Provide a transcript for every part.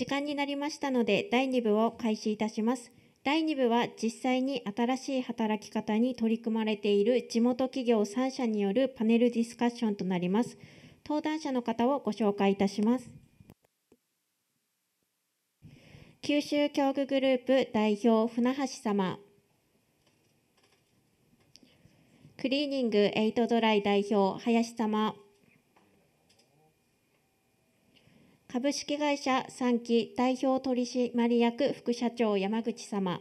時間になりましたので第2部を開始いたします。第2部は実際に新しい働き方に取り組まれている地元企業3社によるパネルディスカッションとなります。登壇者の方をご紹介いたします。九州教育グループ代表船橋様クリーニングエイトドライ代表林様株式会社三期代表取締役副社長山口様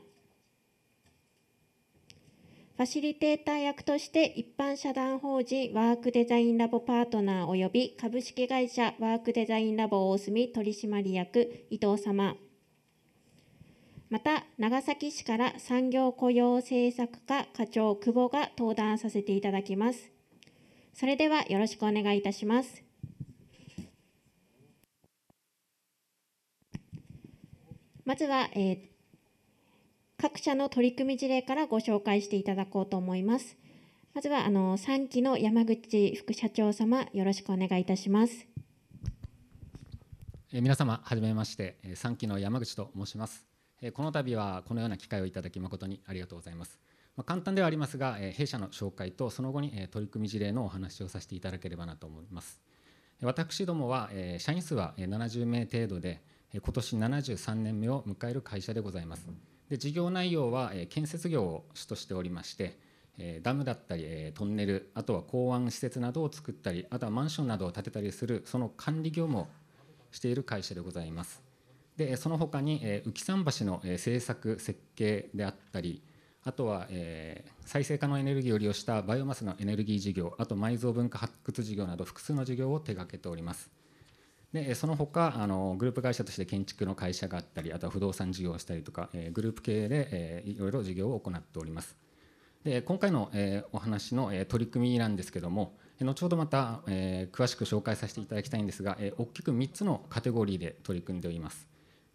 ファシリテーター役として一般社団法人ワークデザインラボパートナー及び株式会社ワークデザインラボ大隅取締役伊藤様また長崎市から産業雇用政策課課長久保が登壇させていただきますそれではよろしくお願いいたしますまずは、えー、各社の取り組み事例からご紹介していただこうと思います。まずはあの3期の山口副社長様、よろしくお願いいたします。え皆様、はじめまして、3期の山口と申します。えこの度はこのような機会をいただき誠にありがとうございます。ま簡単ではありますが、え弊社の紹介とその後にえ取り組み事例のお話をさせていただければなと思います。私どもはえ社員数は70名程度で、今年73年目を迎える会社でございます。で事業内容は建設業を主としておりまして、ダムだったりトンネル、あとは港湾施設などを作ったり、あとはマンションなどを建てたりする、その管理業務をしている会社でございます。でその他に浮桟橋の製作・設計であったり、あとは、え再生可能エネルギーを利用したバイオマスのエネルギー事業、あと埋蔵文化発掘事業など複数の事業を手掛けております。でその他あのグループ会社として建築の会社があったりあとは不動産事業をしたりとか、えグループ系で、えいろいろ事業を行っておりますで今回の、えお話の、え取り組みなんですけども後ほどまた、え詳しく紹介させていただきたいんですが、え大きく3つのカテゴリーで取り組んでおります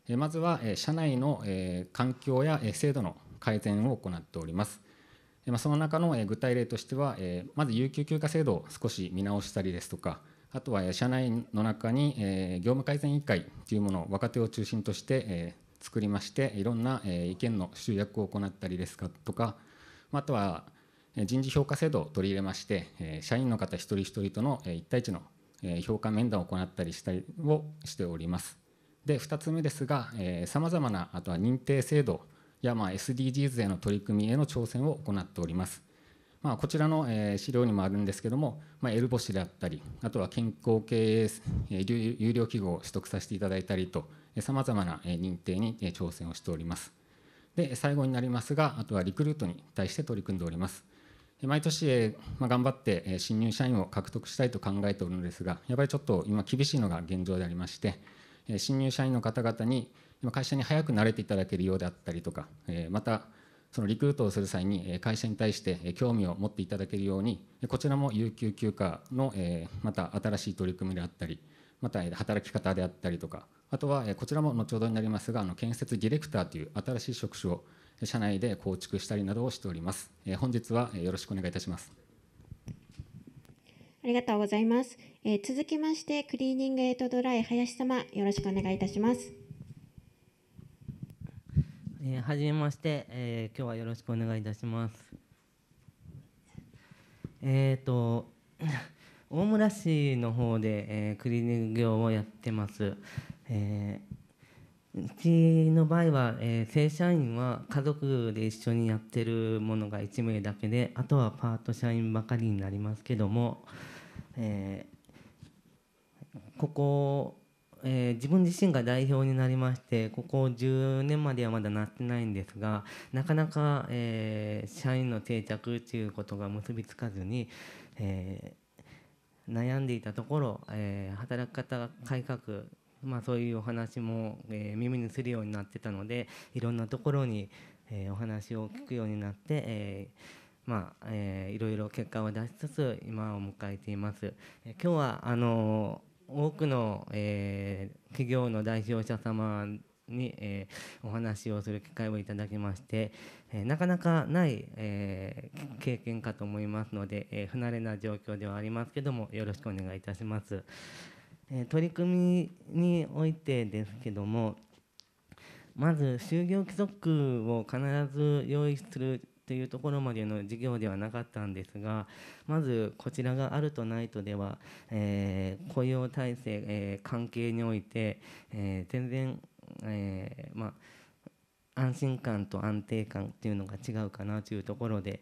えまずは、え社内の、え環境や、え制度の改善を行っておりますえまあ、その中のえ具体例としては、えまず有給休暇制度を少し見直したりですとか、あとは社内の中に、業務改善委員会というものを若手を中心として、作りましていろんな、意見の集約を行ったりですかとかあとは人事評価制度を取り入れまして、社員の方一人一人との一対一の評価面談を行ったりしたりをしております。で2つ目ですがさまざまなあとは認定制度や SDGs への取り組みへの挑戦を行っております。まあ、こちらの、え資料にもあるんですけども、まあ、エルボ氏であったりあとは健康経営、え有料記号を取得させていただいたりとさまざまな認定に挑戦をしておりますで最後になりますがあとはリクルートに対して取り組んでおります毎年、まあ、頑張って新入社員を獲得したいと考えておるのですがやっぱりちょっと今厳しいのが現状でありまして新入社員の方々に会社に早く慣れていただけるようであったりとかまたそのリクルートをする際に会社に対して興味を持っていただけるようにこちらも有給休暇のまた新しい取り組みであったりまた働き方であったりとかあとはこちらも後ほどになりますがあの建設ディレクターという新しい職種を社内で構築したりなどをしております本日はよろしくお願いいたしますありがとうございます、え続きましてクリーニングエイトドライ林様よろしくお願いいたしますえー、はじめまして、えー、今日はよろしくお願いいたします。えっ、ー、と大村市の方で、えー、クリーニング業をやってます。えー、うちの場合は、えー、正社員は家族で一緒にやってるものが1名だけであとはパート社員ばかりになりますけども、えー、ここえー、自分自身が代表になりましてここ10年まではまだなってないんですがなかなか、えー、社員の定着ということが結びつかずに、えー、悩んでいたところ、えー、働き方改革まあ、そういうお話も、えー、耳にするようになってたのでいろんなところに、えー、お話を聞くようになって、えー、まあえー、いろいろ結果を出しつつ今を迎えています。えー、今日はあのー多くの、えー、企業の代表者様に、えー、お話をする機会をいただきまして、えー、なかなかない、えー、経験かと思いますので、え不慣れな状況ではありますけどもよろしくお願いいたします。え取り組みにおいてですけどもまず就業規則を必ず用意するというところまでの授業ではなかったんですがまずこちらがあるとないとでは、えー、雇用体制、えー、関係において、えー、全然、えー、ま安心感と安定感っていうのが違うかなというところで、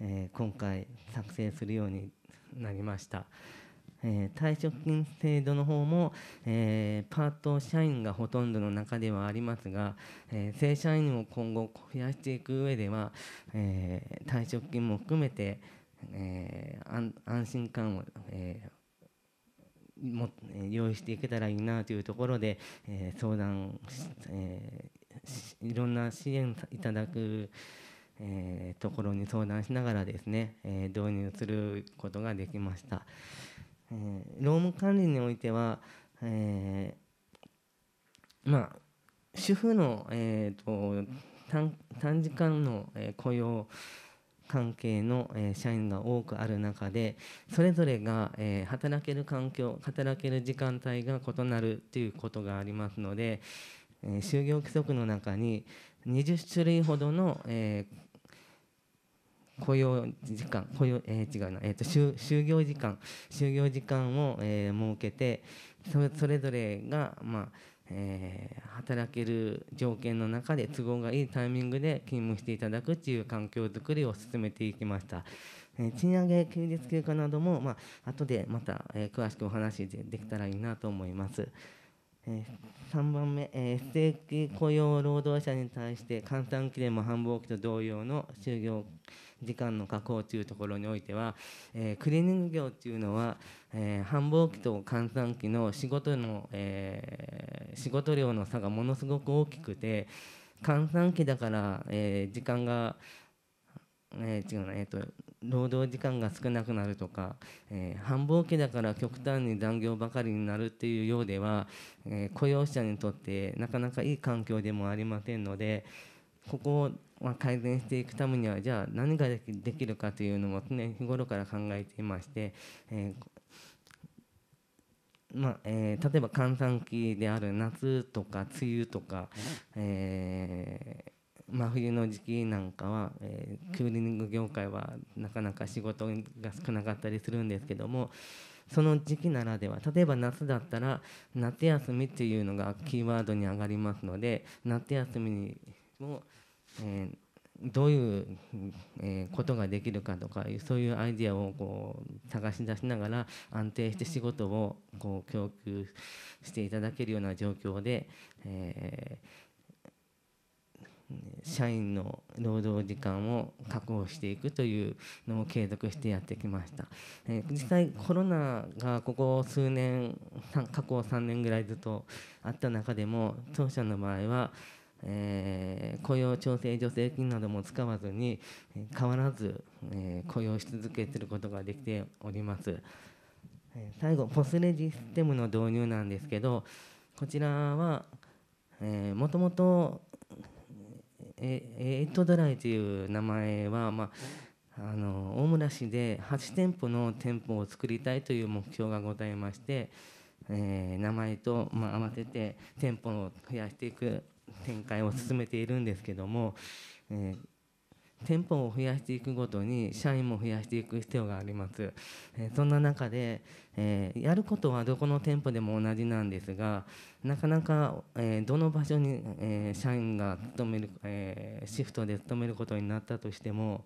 え今回作成するようになりました。えー、退職金制度の方も、えー、パート社員がほとんどの中ではありますが、えー、正社員を今後増やしていく上では、えー、退職金も含めて、えー、安心感を、えー、も用意していけたらいいなというところで、えー、相談、えー、いろんな支援いただく、えー、ところに相談しながらですね、えー、導入することができました。えー、労務管理においては、えー、まあ主婦の、えーと、短時間の、えー、雇用関係の、えー、社員が多くある中でそれぞれが、えー、働ける環境働ける時間帯が異なるということがありますので、えー、就業規則の中に20種類ほどの、えー、雇用時間雇用、えー、違うな、えーと、就業時間就業時間を、えー、設けてそれぞれが、まあえー、働ける条件の中で都合がいいタイミングで勤務していただくという環境づくりを進めていきました。賃上げ休日休暇なども、まあ後でまた、詳しくお話でできたらいいなと思います。3番目、正規雇用労働者に対して簡単期でも繁忙期と同様の就業時間の確保というところにおいては、えー、クリーニング業というのは、えー、繁忙期と閑散期の仕事の、えー、仕事量の差がものすごく大きくて閑散期だから、えー、時間が、えー、違うなえっ、ー、と労働時間が少なくなるとか、えー、繁忙期だから極端に残業ばかりになるっていうようでは、えー、雇用者にとってなかなかいい環境でもありませんのでここをま改善していくためにはじゃあ何ができるかというのも常日頃から考えていまして、えー、まあえー、例えば閑散期である夏とか梅雨とか、えー、真冬の時期なんかは、えー、クーリング業界はなかなか仕事が少なかったりするんですけどもその時期ならでは例えば夏だったら夏休みっていうのがキーワードに上がりますので夏休みにもえー、どういう、えー、ことができるかとかそういうアイデアをこう探し出しながら安定して仕事をこう供給していただけるような状況で、えー、社員の労働時間を確保していくというのを継続してやってきました、えー、実際コロナがここ数年過去3年ぐらいずっとあった中でも当社の場合はえー、雇用調整助成金なども使わずに変わらず、えー、雇用し続けていることができております。最後ポスレシステムの導入なんですけどこちらは、えー、もともとエイトドライという名前は、まあ、あの大村市で8店舗の店舗を作りたいという目標がございまして、えー、名前と、まあ、合わせて店舗を増やしていく展開を進めているんですけども、えー店舗を増やしていくごとに社員も増やしていく必要があります、えそんな中で、えー、やることはどこの店舗でも同じなんですがなかなか、えー、どの場所に、えー、社員が勤める、えシフトで勤めることになったとしても、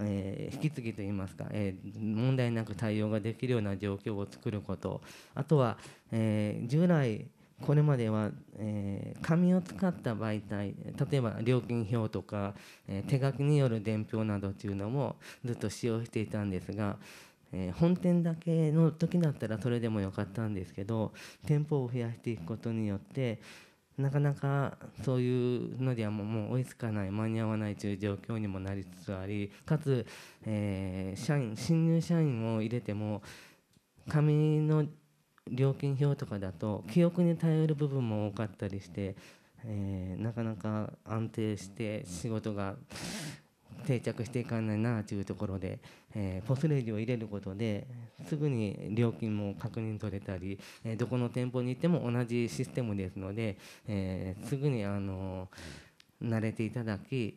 え引き継ぎといいますか、え問題なく対応ができるような状況を作ることあとは、え従来これまでは、えー、紙を使った媒体例えば料金表とか、えー、手書きによる伝票などというのもずっと使用していたんですが、えー、本店だけの時だったらそれでもよかったんですけど店舗を増やしていくことによってなかなかそういうのではもう追いつかない間に合わないという状況にもなりつつありかつ、えー、社員新入社員を入れても紙の料金表とかだと記憶に頼る部分も多かったりして、えー、なかなか安定して仕事が定着していかないなというところで、えー、ポスレジを入れることですぐに料金も確認取れたり、えー、どこの店舗に行っても同じシステムですので、えー、すぐにあの慣れていただき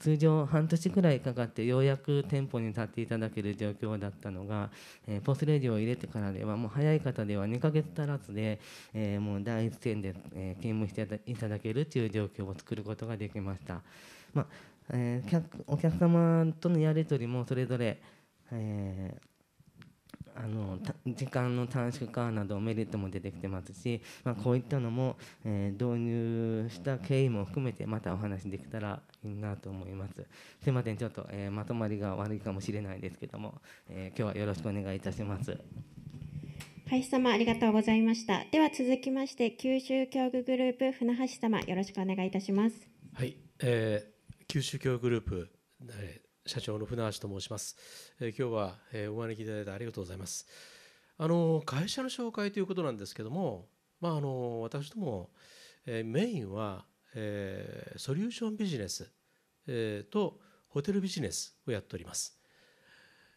通常半年くらいかかってようやく店舗に立っていただける状況だったのが、えー、ポスレディを入れてからではもう早い方では2ヶ月足らずで、えー、もう第一線で、えー、勤務していただけるという状況を作ることができました、まあえー、お客様とのやり取りもそれぞれ、えあの時間の短縮化などメリットも出てきてますし、まあ、こういったのも、えー、導入した経緯も含めてまたお話できたらいいなと思いますすいませんちょっと、えー、まとまりが悪いかもしれないですけども、えー、今日はよろしくお願いいたします林様ありがとうございましたでは続きまして九州教育グループ船橋様よろしくお願いいたしますはい、えー、九州教育グループ社長の船橋と申します。え今日は、えお招きいただいてありがとうございます。あの会社の紹介ということなんですけども、まあ、あの私ども、えメインは、えソリューションビジネス、えとホテルビジネスをやっております。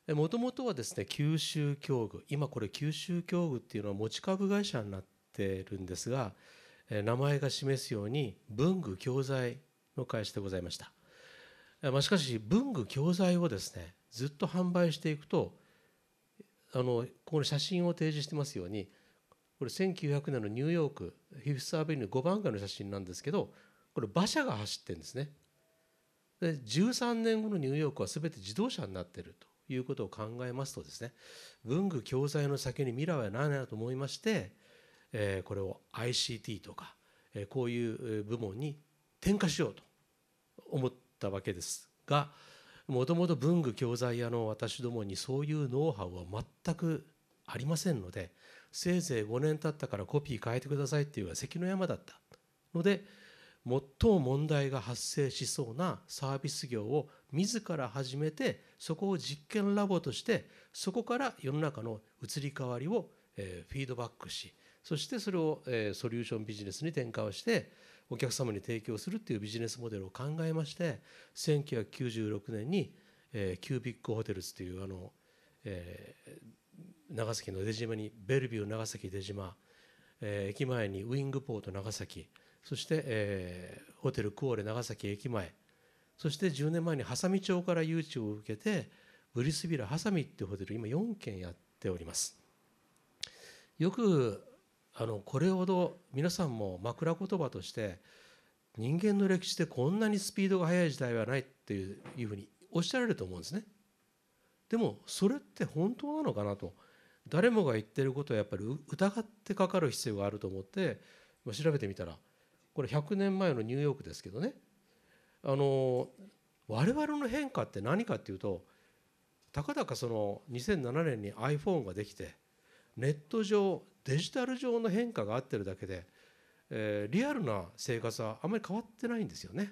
もともとはですね九州教具今これ九州教具っていうのは持ち株会社になってるんですが名前が示すように文具教材の会社でございましたまあ、しかし文具教材をですねずっと販売していくとあのこの写真を提示してますようにこれ1900年のニューヨークフィフスアベニュー5番街の写真なんですけどこれ馬車が走ってるんですねで13年後のニューヨークは全て自動車になってるということを考えますとですね文具教材の先に未来はないなと思いまして、えー、これを ICT とか、えー、こういう部門に転嫁しようと思ってったわけですがもともと文具教材屋の私どもにそういうノウハウは全くありませんのでせいぜい5年経ったからコピー変えてくださいっていうのは関の山だったので最も問題が発生しそうなサービス業を自ら始めてそこを実験ラボとしてそこから世の中の移り変わりをフィードバックしそしてそれをソリューションビジネスに転換をしてお客様に提供するっていうビジネスモデルを考えまして1996年に、えー、キュービックホテルズというあの、えー、長崎の出島にベルビュー長崎出島、えー、駅前にウィングポート長崎そして、えー、ホテルクオーレ長崎駅前そして10年前に波佐見町から誘致を受けてブリスビラ波佐見っていうホテル今4軒やっておりますよくあのこれほど皆さんも枕言葉として人間の歴史でこんなにスピードが速い時代はないっていういうふうにおっしゃられると思うんですね。でもそれって本当なのかなと誰もが言ってることはやっぱり疑ってかかる必要があると思って調べてみたらこれ100年前のニューヨークですけどねあの我々の変化って何かっていうとたかだかその2007年に iPhone ができてネット上デジタル上の変化があってるだけで、えー、リアルな生活はあまり変わってないんですよね。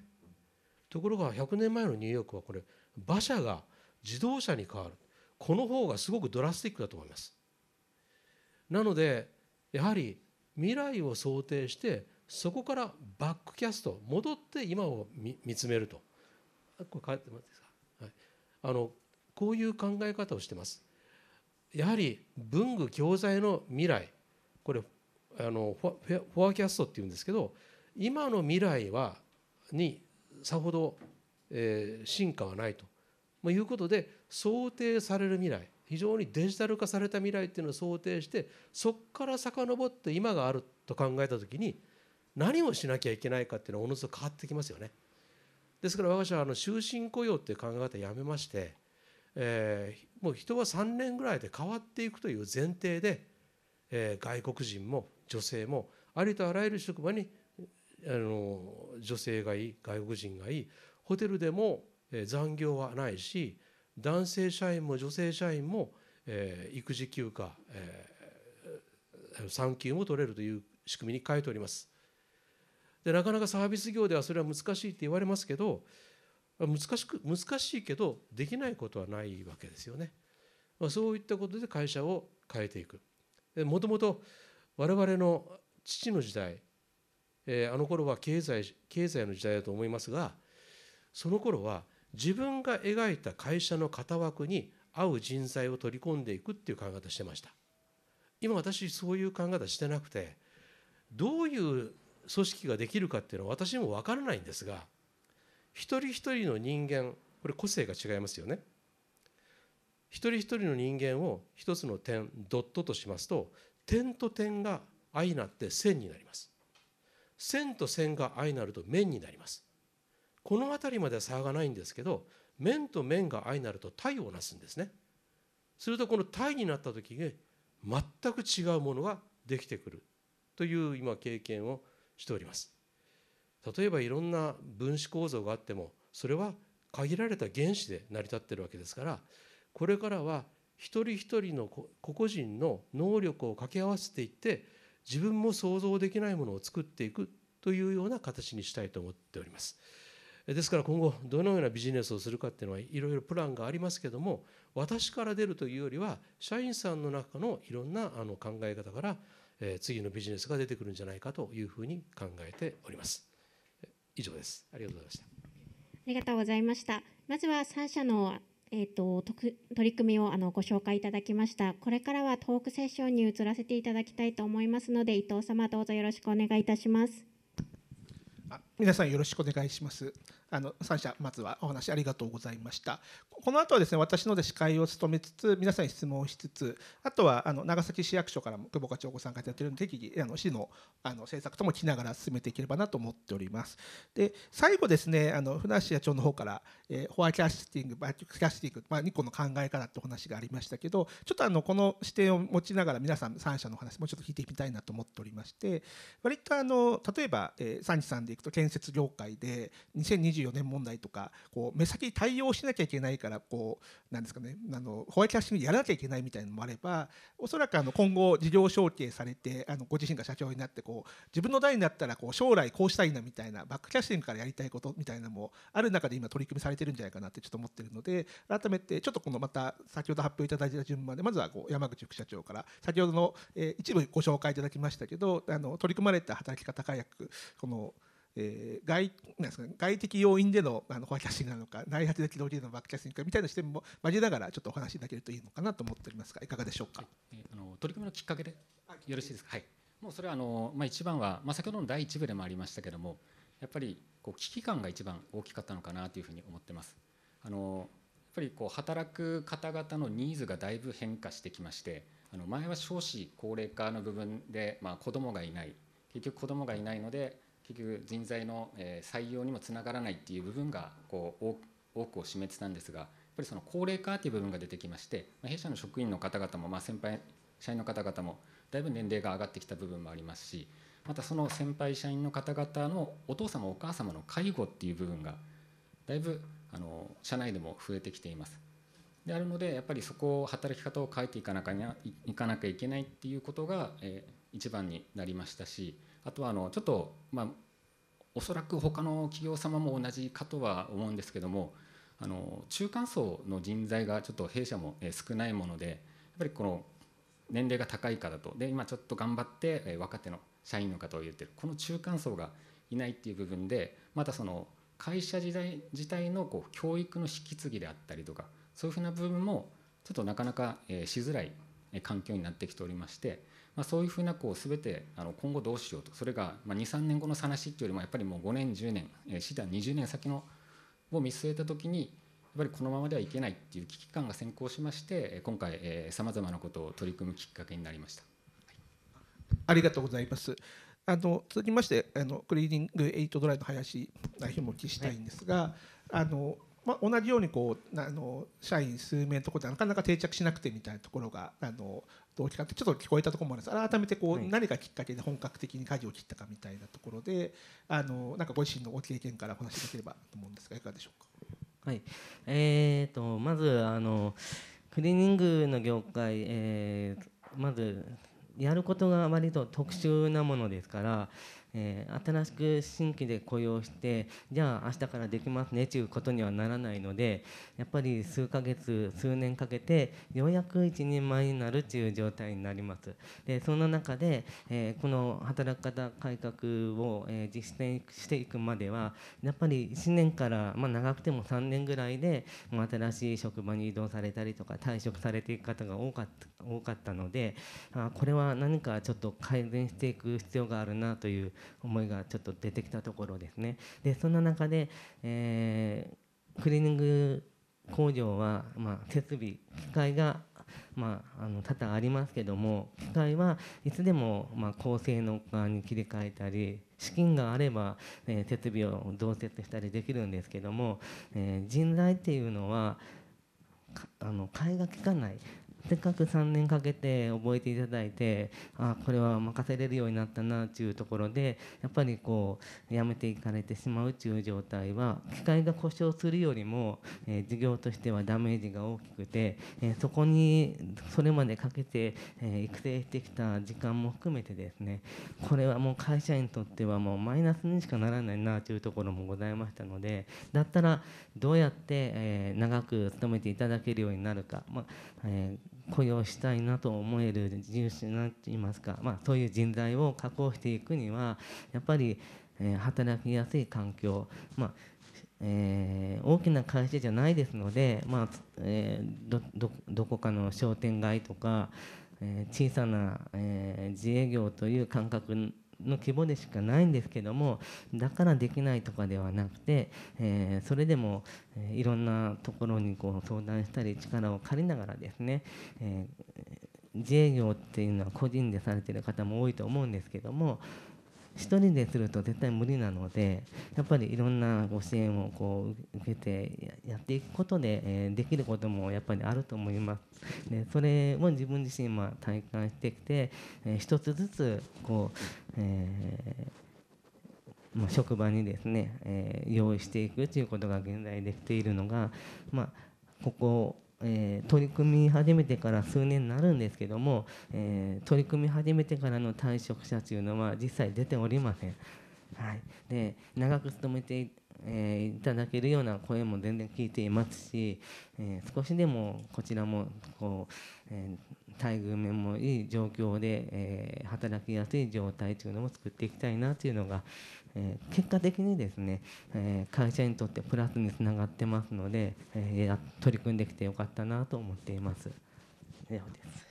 ところが100年前のニューヨークはこれ馬車が自動車に変わるこの方がすごくドラスティックだと思います。なのでやはり未来を想定してそこからバックキャスト戻って今を見つめるとこれ変ってすか、はい、あのこういう考え方をしてますやはり文具教材の未来これあのフォフォアキャストっていうんですけど今の未来はにさほど、えー、進化はないと、まあ、いうことで想定される未来非常にデジタル化された未来っていうのを想定してそこから遡って今があると考えた時に何をしなきゃいけないかっていうのはおのずと変わってきますよね。ですから私はあの終身雇用っていう考え方やめまして、えー、もう人は3年ぐらいで変わっていくという前提でえ外国人も女性もありとあらゆる職場にあの女性がいい外国人がいいホテルでも、え残業はないし男性社員も女性社員も、え育児休暇、え産休も取れるという仕組みに変えております。でなかなかサービス業ではそれは難しいって言われますけど難しく難しいけどできないことはないわけですよね。まあ、そういったことで会社を変えていく。もともと我々の父の時代、えー、あの頃は経済経済の時代だと思いますがその頃は自分が描いた会社の型枠に合う人材を取り込んでいくっていう考え方してました今私そういう考え方してなくてどういう組織ができるかっていうのは私も分からないんですが一人一人の人間これ個性が違いますよね一人一人の人間を一つの点ドットとしますと点と点が相になって線になります線と線が相なると面になりますこの辺りまでは差がないんですけど面と面が相なると体をなすんですねするとこの体になった時に全く違うものができてくるという今経験をしております例えばいろんな分子構造があってもそれは限られた原子で成り立ってるわけですからこれからは一人一人の個々人の能力を掛け合わせていって自分も想像できないものを作っていくというような形にしたいと思っております。ですから今後どのようなビジネスをするかっていうのはいろいろプランがありますけども私から出るというよりは社員さんの中のいろんなあの考え方から次のビジネスが出てくるんじゃないかというふうに考えております。以上です。ありがとうございました。ありがとうございました。まずは3社のえーと、取り組みをあのご紹介いただきました。これからはトークセッションに移らせていただきたいと思いますので、伊藤様どうぞよろしくお願いいたします。あ皆さんよろしくお願いします。あの三者まずはお話ありがとうございました。この後はですね私ので司会を務めつつ皆さんに質問をしつつあとはあの長崎市役所からも久保課長ご参加いただいているので適宜あの市のあの政策とも聞きながら進めていければなと思っております。で最後ですねあの船橋社長の方から、えー、フォアキャスティングバッキャスティング、まあ、2個の考え方ってお話がありましたけどちょっとあのこの視点を持ちながら皆さん3社の話もちょっと聞いてみたいなと思っておりまして割とあの例えば、えー、3さんでいくと検設業界で2024年問題とかこう目先対応しなきゃいけないからこうなんですかねあのホワイトキャッシングやらなきゃいけないみたいなのもあればおそらくあの今後事業承継されてあのご自身が社長になってこう自分の代になったらこう将来こうしたいなみたいなバックキャッシングからやりたいことみたいなのもある中で今取り組みされてるんじゃないかなってちょっと思ってるので改めてちょっとこのまた先ほど発表いただいた順番でまずはこう山口副社長から先ほどの、え一部ご紹介いただきましたけどあの取り組まれた働き方改革このえー、外なんですか、外的要因でのあのフォアキャステングなのか内発的動機でのバックキャステングかみたいな視点も交えながらちょっとお話しいただけるといいのかなと思っておりますがいかがでしょうか、はえー、あの取り組みのきっかけでよろしいですか、はい、もうそれはあの、まあ、一番は、まあ、先ほどの第一部でもありましたけれどもやっぱりこう危機感が一番大きかったのかなというふうに思ってます。あのやっぱりこう働く方々のニーズがだいぶ変化してきましてあの前は少子高齢化の部分で、まあ、子供がいない結局子供がいないので結局人材の採用にもつながらないっていう部分がこう多くを占めてたんですがやっぱりその高齢化っていう部分が出てきまして弊社の職員の方々もまあ先輩社員の方々もだいぶ年齢が上がってきた部分もありますしまたその先輩社員の方々のお父様お母様の介護っていう部分がだいぶあの社内でも増えてきています。であるのでやっぱりそこを働き方を変えていかなきゃいかなきゃいけないっていうことが、え一番になりましたしあとはあのちょっと、まあ、おそらく他の企業様も同じかとは思うんですけどもあの中間層の人材がちょっと弊社も少ないものでやっぱりこの年齢が高いからとで今ちょっと頑張って若手の社員の方を入れてるこの中間層がいないっていう部分でまたその会社時代自体のこう教育の引き継ぎであったりとかそういうふうな部分もちょっとなかなかしづらい環境になってきておりましてまあ、そういうふうなこう全てあの今後どうしようとそれが23年後の話っていうよりもやっぱりもう5年10年師団20年先のを見据えた時にやっぱりこのままではいけないっていう危機感が先行しまして今回さまざまなことを取り組むきっかけになりました、ありがとうございますあの続きましてあのクリーニングエイトドライの林代表もお聞きしたいんですが、はい、あのまあ、同じようにこうあの社員数名のところでなかなか定着しなくてみたいなところがあの動機かってちょっと聞こえたところもあるんです改めてこう、何がきっかけで本格的に舵を切ったかみたいなところであのなんかご自身のご経験からお話しいただければと思うんですがいかがでしょうか。はいえーと、まずあのクリーニングの業界、えー、まずやることが割と特殊なものですからえー、新しく新規で雇用してじゃあ明日からできますねということにはならないのでやっぱり数ヶ月数年かけてようやく一人前になるという状態になりますでそな中で、えー、この働き方改革を、えー、実践していくまではやっぱり1年から、まあ、長くても3年ぐらいで、新しい職場に移動されたりとか退職されていく方が多かった多かったのであこれは何かちょっと改善していく必要があるなという思いがちょっと出てきたところですね。でそんな中で、えー、クリーニング工場は、まあ、設備機械がまあ、あの多々ありますけども機械はいつでも、まあ、高性能化に切り替えたり資金があれば、えー、設備を増設したりできるんですけども、えー、人材っていうのはあの替えが利かないせっかく3年かけて覚えていただいてあこれは任せれるようになったなというところでやっぱりこうやめていかれてしまうっていう状態は機械が故障するよりも、えー、事業としてはダメージが大きくて、えー、そこにそれまでかけて、え育成してきた時間も含めてですねこれはもう会社員にとってはもうマイナスにしかならないなというところもございましたのでだったらどうやって、え長く勤めていただけるようになるか、まあえー雇用したいなと思える重視なといいますか、まあ、そういう人材を確保していくにはやっぱり、えー、働きやすい環境、まあえー、大きな会社じゃないですので、まあえー、どどこかの商店街とか、えー、小さな、えー、自営業という感覚の規模でしかないんですけどもだからできないとかではなくて、えー、それでも、えー、いろんなところにこう相談したり力を借りながらですね、えー、自営業っていうのは個人でされてる方も多いと思うんですけども1人ですると絶対無理なのでやっぱりいろんなご支援をこう受けてやっていくことで、えー、できることもやっぱりあると思いますでそれを自分自身も体感してきて、えー、一つずつこうえー、まあ、職場にですね、えー、用意していくということが現在できているのが、まあ、ここ、えー、取り組み始めてから数年になるんですけども、え取り組み始めてからの退職者というのは実際出ておりません。はい、で長く勤めてえー、いただけるような声も全然聞いていますし、えー、少しでもこちらもこう、えー待遇面もいい状況で、えー、働きやすい状態というのを作っていきたいなというのが、えー、結果的にですね、えー、会社にとってプラスにつながってますので、えー、取り組んできてよかったなと思っています。以上で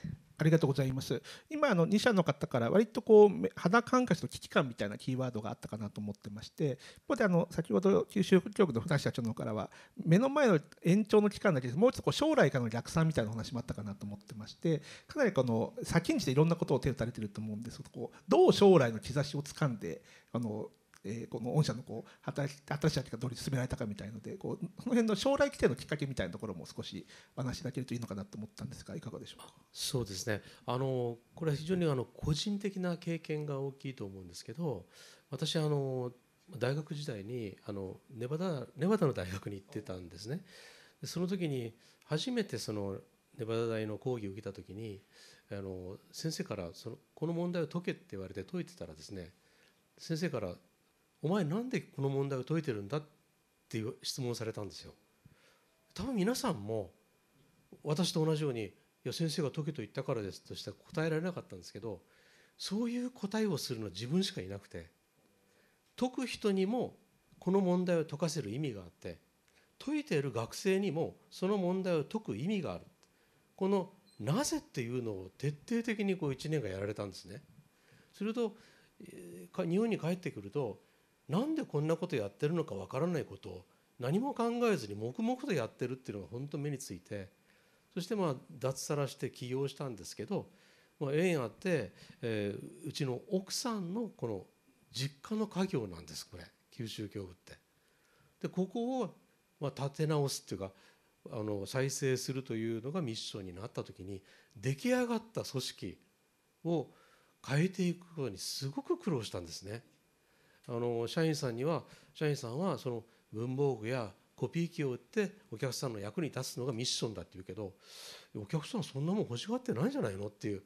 すありがとうございます。今あの2社の方から割とこう肌感覚と危機感みたいなキーワードがあったかなと思ってまして一方であの先ほど九州局の船社長の方からは目の前の延長の期間だけでもうちょっとこう将来からの逆算みたいな話もあったかなと思ってましてかなりこの先んじていろんなことを手打たれてると思うんですけどどう将来の兆しをつかんであのえー、この御社のこう働き新しい働きがどり進められたかみたいのでこうその辺の将来規定のきっかけみたいなところも少しお話しいだけるといいのかなと思ったんですがいかがでしょうかそうですねあのこれは非常にあの個人的な経験が大きいと思うんですけど私あの大学時代にあのネバダネバダの大学に行ってたんですね。その時に初めてそのネバダ大の講義を受けた時にあの先生からその「この問題を解け」って言われて解いてたらですね先生からお前なんでこの問題を解いてるんだっていう質問されたんですよ多分皆さんも私と同じようにいや先生が解けと言ったからですとしたら答えられなかったんですけどそういう答えをするのは自分しかいなくて解く人にもこの問題を解かせる意味があって解いている学生にもその問題を解く意味があるこのなぜっていうのを徹底的にこう1年間やられたんですね。すると日本に帰ってくるとなんでこんなことやってるのかわからないことを何も考えずに黙々とやってるっていうのが本当目についてそしてまあ脱サラして起業したんですけど、まあ、縁あって、えー、うちの奥さんのこの実家の家業なんですこれ九州教部って。でここをま立て直すっていうかあの再生するというのがミッションになった時に出来上がった組織を変えていくことにすごく苦労したんですね。あの社員さんには社員さんはその文房具やコピー機を売ってお客さんの役に立つのがミッションだって言うけどお客さんそんなもん欲しがってないんじゃないのっていう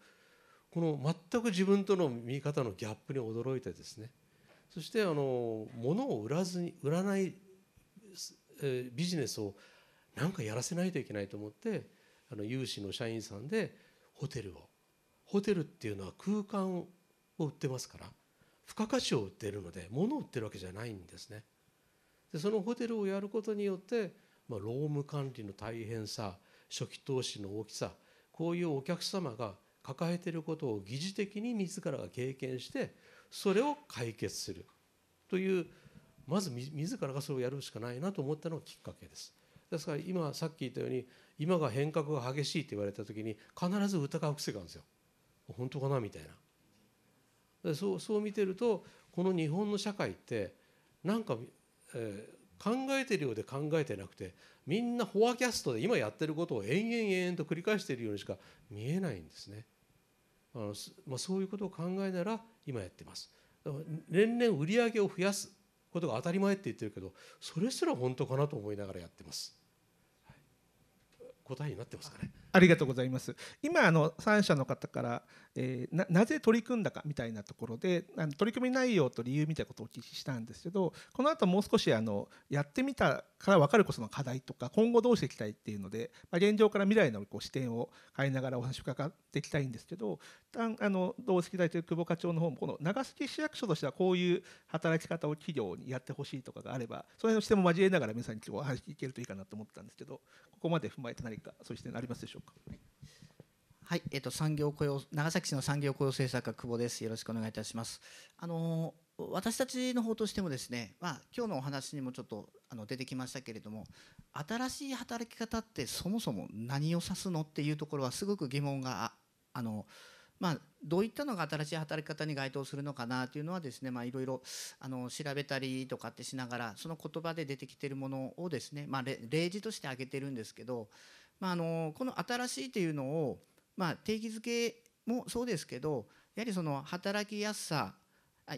この全く自分との見方のギャップに驚いてですねそしてあの物を売らずに売らない、えビジネスをなんかやらせないといけないと思ってあの有志の社員さんでホテルをホテルっていうのは空間を売ってますから付加価値を売っているので物を売ってるわけじゃないんですねでそのホテルをやることによって、まあ、労務管理の大変さ初期投資の大きさこういうお客様が抱えていることを疑似的に自らが経験してそれを解決するというまず自らがそれをやるしかないなと思ったのがきっかけです。ですから今さっき言ったように今が変革が激しいって言われた時に必ず疑う癖があるんですよ。本当かなみたいな。そうそう見てるとこの日本の社会ってなんか、えー、考えてるようで考えてなくてみんなフォアキャストで今やってることを延々延々と繰り返しているようにしか見えないんですね。あのまあ、そういうことを考えなら今やってます。年々売り上げを増やすことが当たり前って言ってるけどそれすら本当かなと思いながらやってます。はい、答えになってますかね。ありがとうございます。今あの3社の方から、えー、なぜ取り組んだかみたいなところであの取り組み内容と理由みたいなことをお聞きしたんですけどこの後もう少しあのやってみたから分かるこその課題とか今後どうしていきたいっていうので、まあ、現状から未来のこう視点を変えながらお話を伺っていきたいんですけどあの同席大という久保課長の方もこの長崎市役所としてはこういう働き方を企業にやってほしいとかがあればその辺の視点も交えながら皆さんにお話聞けるといいかなと思ったんですけどここまで踏まえて何かそういう視点ありますでしょうかか。はい、えっ、ー、と産業雇用長崎市の産業雇用政策課久保です。よろしくお願いいたします。あの私たちの方としてもですね、まあ、今日のお話にもちょっとあの出てきましたけれども新しい働き方ってそもそも何を指すのっていうところはすごく疑問があの、まあ、どういったのが新しい働き方に該当するのかなというのはですね、まあ、いろいろあの調べたりとかってしながらその言葉で出てきているものをですね、まあ、例示として挙げているんですけどまあ、あのこの新しいというのを、まあ、定義づけもそうですけどやはりその働きやすさ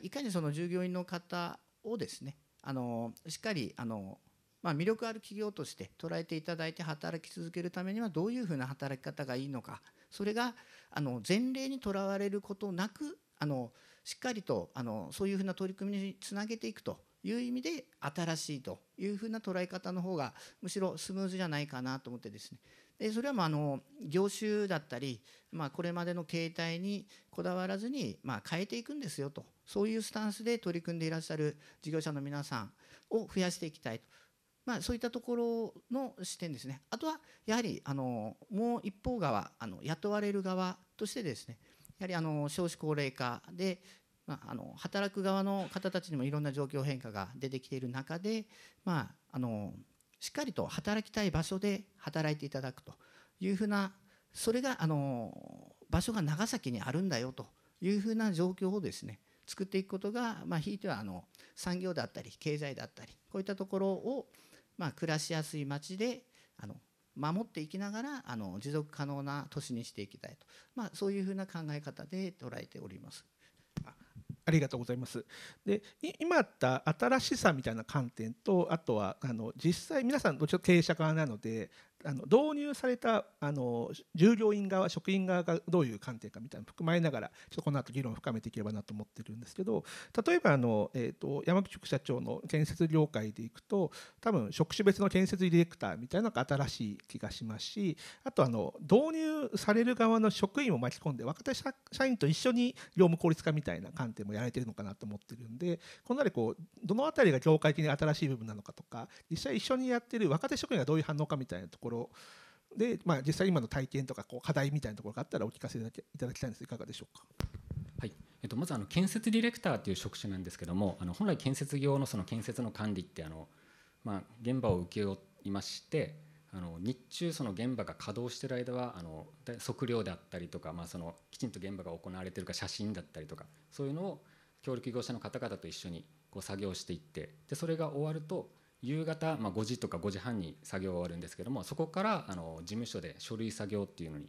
いかにその従業員の方をですねあのしっかりあの、まあ、魅力ある企業として捉えていただいて働き続けるためにはどういうふうな働き方がいいのかそれがあの前例にとらわれることなくあのしっかりとあのそういうふうな取り組みにつなげていくという意味で新しいというふうな捉え方の方がむしろスムーズじゃないかなと思ってですねでそれはまあの業種だったり、まあ、これまでの形態にこだわらずに、ま変えていくんですよとそういうスタンスで取り組んでいらっしゃる事業者の皆さんを増やしていきたいと。まあ、そういったところの視点ですね、あとはやはりあのもう一方側あの、雇われる側としてですね、やはりあの少子高齢化で、まあ、あの働く側の方たちにもいろんな状況変化が出てきている中で、まあ、あのしっかりと働きたい場所で働いていただくというふうなそれがあの場所が長崎にあるんだよというふうな状況をですね作っていくことが、まあ、ひいてはあの産業だったり経済だったりこういったところを、まあ、暮らしやすい町であの守っていきながらあの持続可能な都市にしていきたいと、まあ、そういうふうな考え方で捉えております。ありがとうございます。で今あった新しさみたいな観点とあとはあの実際皆さんどちらか経営者側なのであの導入されたあの従業員側職員側がどういう観点かみたいなのを含まれながらちょっとこの後議論を深めていければなと思ってるんですけど例えばあの、えーと、山口副社長の建設業界でいくと多分職種別の建設ディレクターみたいなのが新しい気がしますしあとあの導入される側の職員を巻き込んで若手社員と一緒に業務効率化みたいな観点もやられてるのかなと思ってるんでこの辺りこうどの辺りが業界的に新しい部分なのかとか実際一緒にやってる若手職員がどういう反応かみたいなところころで、まあ、実際今の体験とかこう課題みたいなところがあったらお聞かせいただきたいんですいかがでしょうか。はいえっと、まずあの建設ディレクターという職種なんですけどもあの本来建設業のその建設の管理ってあの、まあ、現場を請け負いましてあの日中その現場が稼働してる間はあの測量であったりとか、まあ、そのきちんと現場が行われてるか写真だったりとかそういうのを協力業者の方々と一緒にこう作業していってでそれが終わると夕方、まあ、5時とか5時半に作業は終わるんですけどもそこからあの事務所で書類作業っていうのに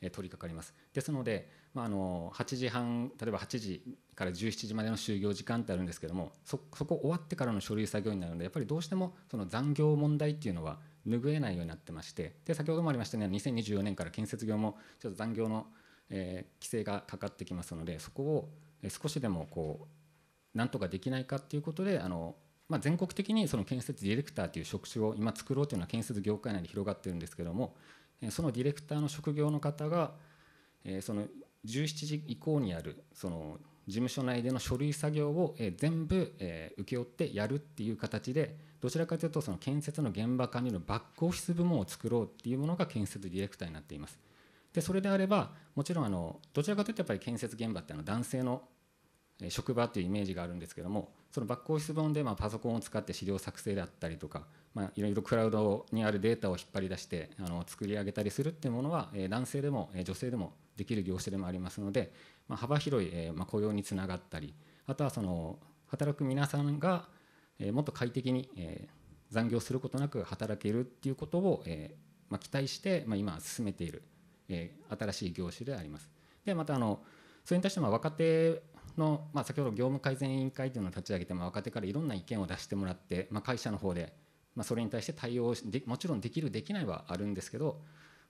取り掛かりますですので、まあ、あの8時半例えば8時から17時までの就業時間ってあるんですけどもそこ終わってからの書類作業になるのでやっぱりどうしてもその残業問題っていうのは拭えないようになってましてで先ほどもありましたね2024年から建設業もちょっと残業の、えー、規制がかかってきますのでそこを少しでもこうなんとかできないかっていうことであのまあ、全国的にその建設ディレクターという職種を今作ろうというのは建設業界内で広がってるんですけどもそのディレクターの職業の方がその17時以降にあるその事務所内での書類作業を全部請け負ってやるっていう形でどちらかというとその建設の現場管理のバックオフィス部門を作ろうっていうものが建設ディレクターになっています。でそれであればもちろんあのどちらかというとやっぱり建設現場ってのは男性の職場っていうイメージがあるんですけどもそのバックオフィス本でまパソコンを使って資料作成だったりとか、まあ、いろいろクラウドにあるデータを引っ張り出してあの作り上げたりするっていうものは男性でも女性でもできる業種でもありますので、まあ、幅広いま雇用につながったりあとはその働く皆さんがもっと快適に残業することなく働けるっていうことをま期待してま今進めている新しい業種であります。でまたあのそれに対してま若手の、まあ、先ほど業務改善委員会というのを立ち上げて、まあ、若手からいろんな意見を出してもらって、まあ、会社の方で、まあ、それに対して対応でもちろんできるできないはあるんですけど、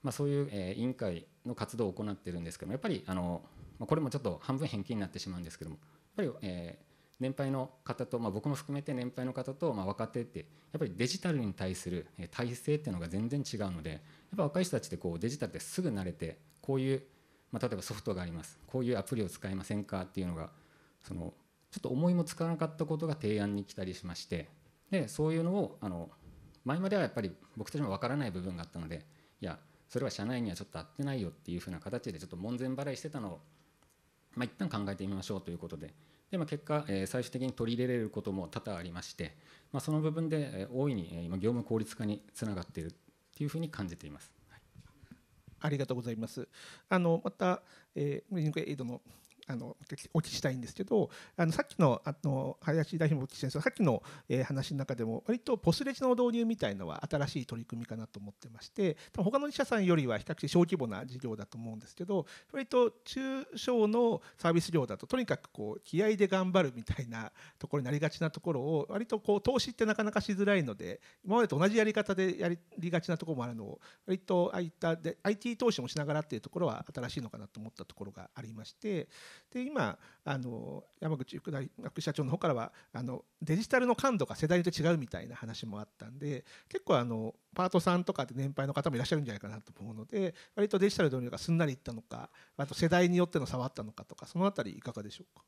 まあ、そういう、えー、委員会の活動を行ってるんですけどもやっぱりあの、まあ、これもちょっと半分返金になってしまうんですけどもやっぱり、えー、年配の方と、まあ、僕も含めて年配の方と、まあ、若手ってやっぱりデジタルに対する体制っていうのが全然違うのでやっぱ若い人たちってこうデジタルですぐ慣れてこういうまあ、例えばソフトがありますこういうアプリを使いませんかっていうのがそのちょっと思いもつかなかったことが提案に来たりしましてでそういうのをあの前まではやっぱり僕たちも分からない部分があったのでいやそれは社内にはちょっと合ってないよっていうふうな形でちょっと門前払いしてたのを、まあ、一旦考えてみましょうということでで、まあ、結果、え最終的に取り入れられることも多々ありまして、まあ、その部分で、え大いに、え今業務効率化につながっているっていうふうに感じています。ありがとうございます。あのまた、えー、エイドのあのお聞きしたいんですけどあのさっきのあの林代表もお聞きしたんですがさっきの、えー、話の中でも割とポスレジの導入みたいのは新しい取り組みかなと思ってまして多分他の自社さんよりは比較的小規模な事業だと思うんですけど割と中小のサービス業だととにかくこう気合で頑張るみたいなところになりがちなところを割とこう投資ってなかなかしづらいので今までと同じやり方でやりがちなところもあるのを割とああいったで IT 投資もしながらっていうところは新しいのかなと思ったところがありましてで今あの山口副大副社長の方からはあのデジタルの感度が世代によって違うみたいな話もあったんで結構あのパートさんとかで年配の方もいらっしゃるんじゃないかなと思うので割とデジタル導入がすんなりいったのかあと世代によっての差はあったのかとかその辺りいかがでしょうか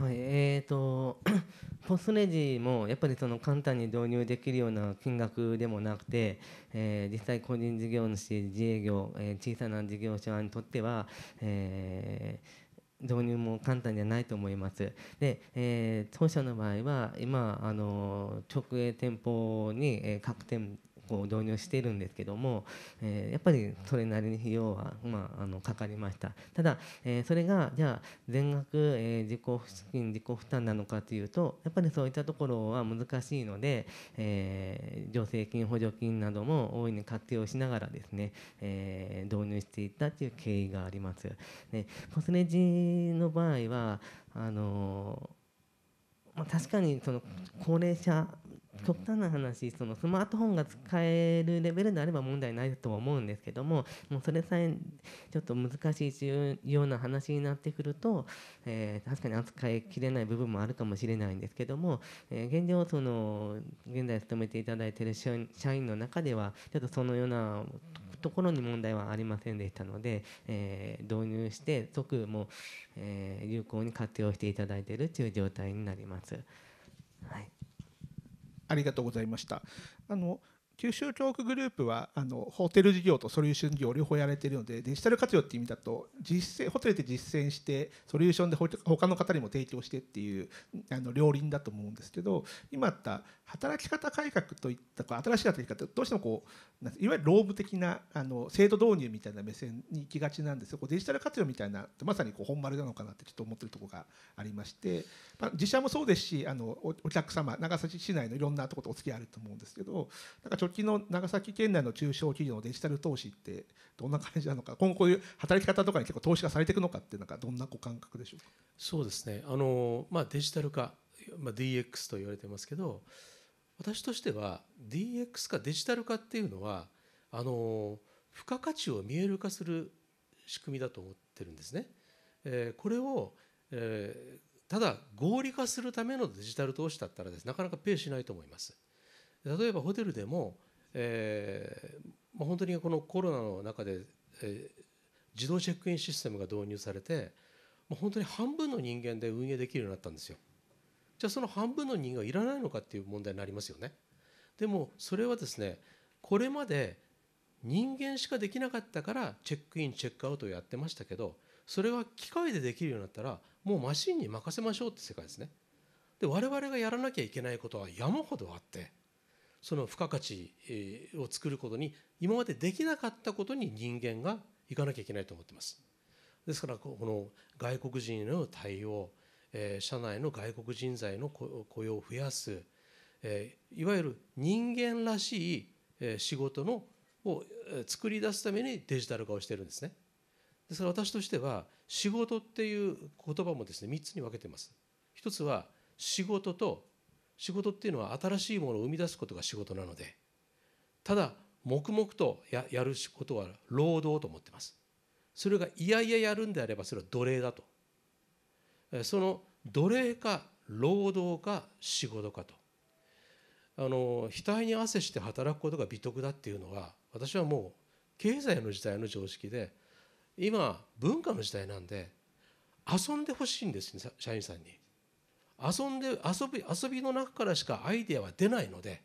はいえーと、ポスレジもやっぱりその簡単に導入できるような金額でもなくて、えー、実際個人事業主自営業、えー、小さな事業者にとっては、えー、導入も簡単じゃないと思います。で、えー、当社の場合は今あの直営店舗に、えー、各店こう導入してるんですけども、えー、やっぱりそれなりに費用は、まあ、あのかかりましたただ、えー、それがじゃあ全額、えー、自己資金自己負担なのかというとやっぱりそういったところは難しいので、えー、助成金補助金なども大いに活用しながらですね、えー、導入していったという経緯があります。でポスレジの場合はあのまあ、確かにその高齢者極端な話そのスマートフォンが使えるレベルであれば問題ないとは思うんですけどももうそれさえちょっと難しいような話になってくると、えー、確かに扱いきれない部分もあるかもしれないんですけども、えー、現状その現在勤めていただいている社員の中ではちょっとそのようなところに問題はありませんでしたので、えー、導入して即もう、え有効に活用していただいているという状態になります。はいありがとうございました。あの九州教育グループはあのホテル事業とソリューション事業両方やられているのでデジタル活用っていう意味だと実践ホテルで実践してソリューションで他の方にも提供してっていうあの両輪だと思うんですけど今あった働き方改革といった新しい働き方どうしてもこういわゆる労務的なあの制度導入みたいな目線に行きがちなんですよデジタル活用みたいなまさにこう本丸なのかなってちょっと思ってるとこがありまして、まあ、自社もそうですしあのお客様長崎市内のいろんなとことお付き合いあると思うんですけどなんか期の長崎県内の中小企業のデジタル投資ってどんな感じなのか今後こういう働き方とかに結構投資がされていくのかってなんかどんなご感覚でしょうかそうですねあの、まあ、デジタル化、まあ、DX と言われてますけど私としては DX 化デジタル化っていうのはあの付加価値を見える化する仕組みだと思ってるんですね。えー、これを、えー、ただ合理化するためのデジタル投資だったらですなかなかペイしないと思います。例えばホテルでも、えー、本当にこのコロナの中で、えー、自動チェックインシステムが導入されてもう本当に半分の人間で運営できるようになったんですよじゃあその半分の人間はいらないのかっていう問題になりますよねでもそれはですねこれまで人間しかできなかったからチェックインチェックアウトをやってましたけどそれは機械でできるようになったらもうマシンに任せましょうって世界ですねで我々がやらなきゃいけないことは山ほどあってその付加価値を作ることに今までできなかったことに人間がいかなきゃいけないと思ってますですからこの外国人への対応、え社内の外国人材の雇用を増やす、えいわゆる人間らしい、え仕事のを作り出すためにデジタル化をしてるんですねですから私としては仕事っていう言葉もですね3つに分けてます一つは仕事と仕事っていうのは新しいものを生み出すことが仕事なのでただ黙々とやることは労働と思ってますそれがいやいややるんであればそれは奴隷だとその奴隷か労働か仕事かとあの額に汗して働くことが美徳だっていうのは私はもう経済の時代の常識で今文化の時代なんで遊んでほしいんです、ね、社員さんに遊んで遊び遊びの中からしかアイデアは出ないので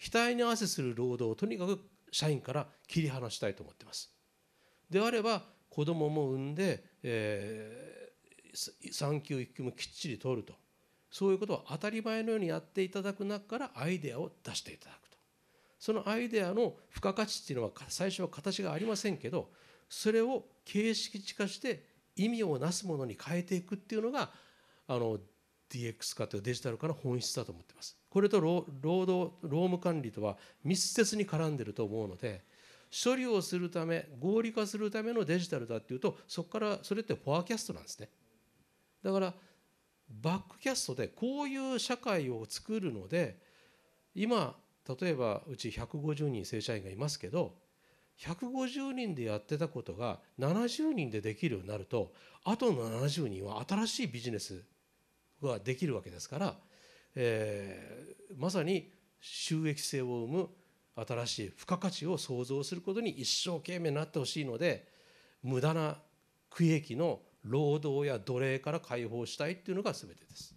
額に合わせする労働をとにかく社員から切り離したいと思ってます。であれば子どもも産んで、えー、産休育休もきっちり取るとそういうことを当たり前のようにやっていただく中からアイデアを出していただくとそのアイデアの付加価値っていうのは最初は形がありませんけどそれを形式化して意味をなすものに変えていくっていうのがあの DX 化というデジタル化の本質だと思っていますこれと労働労務管理とは密接に絡んでいると思うので処理をするため合理化するためのデジタルだっていうとそこからそれってフォアキャストなんですねだからバックキャストでこういう社会を作るので今例えばうち150人正社員がいますけど150人でやってたことが70人でできるようになるとあとの70人は新しいビジネスができるわけですから、えー、まさに収益性を生む新しい付加価値を創造することに一生懸命なってほしいので無駄な区域の労働や奴隷から解放したいっていうのが全てです。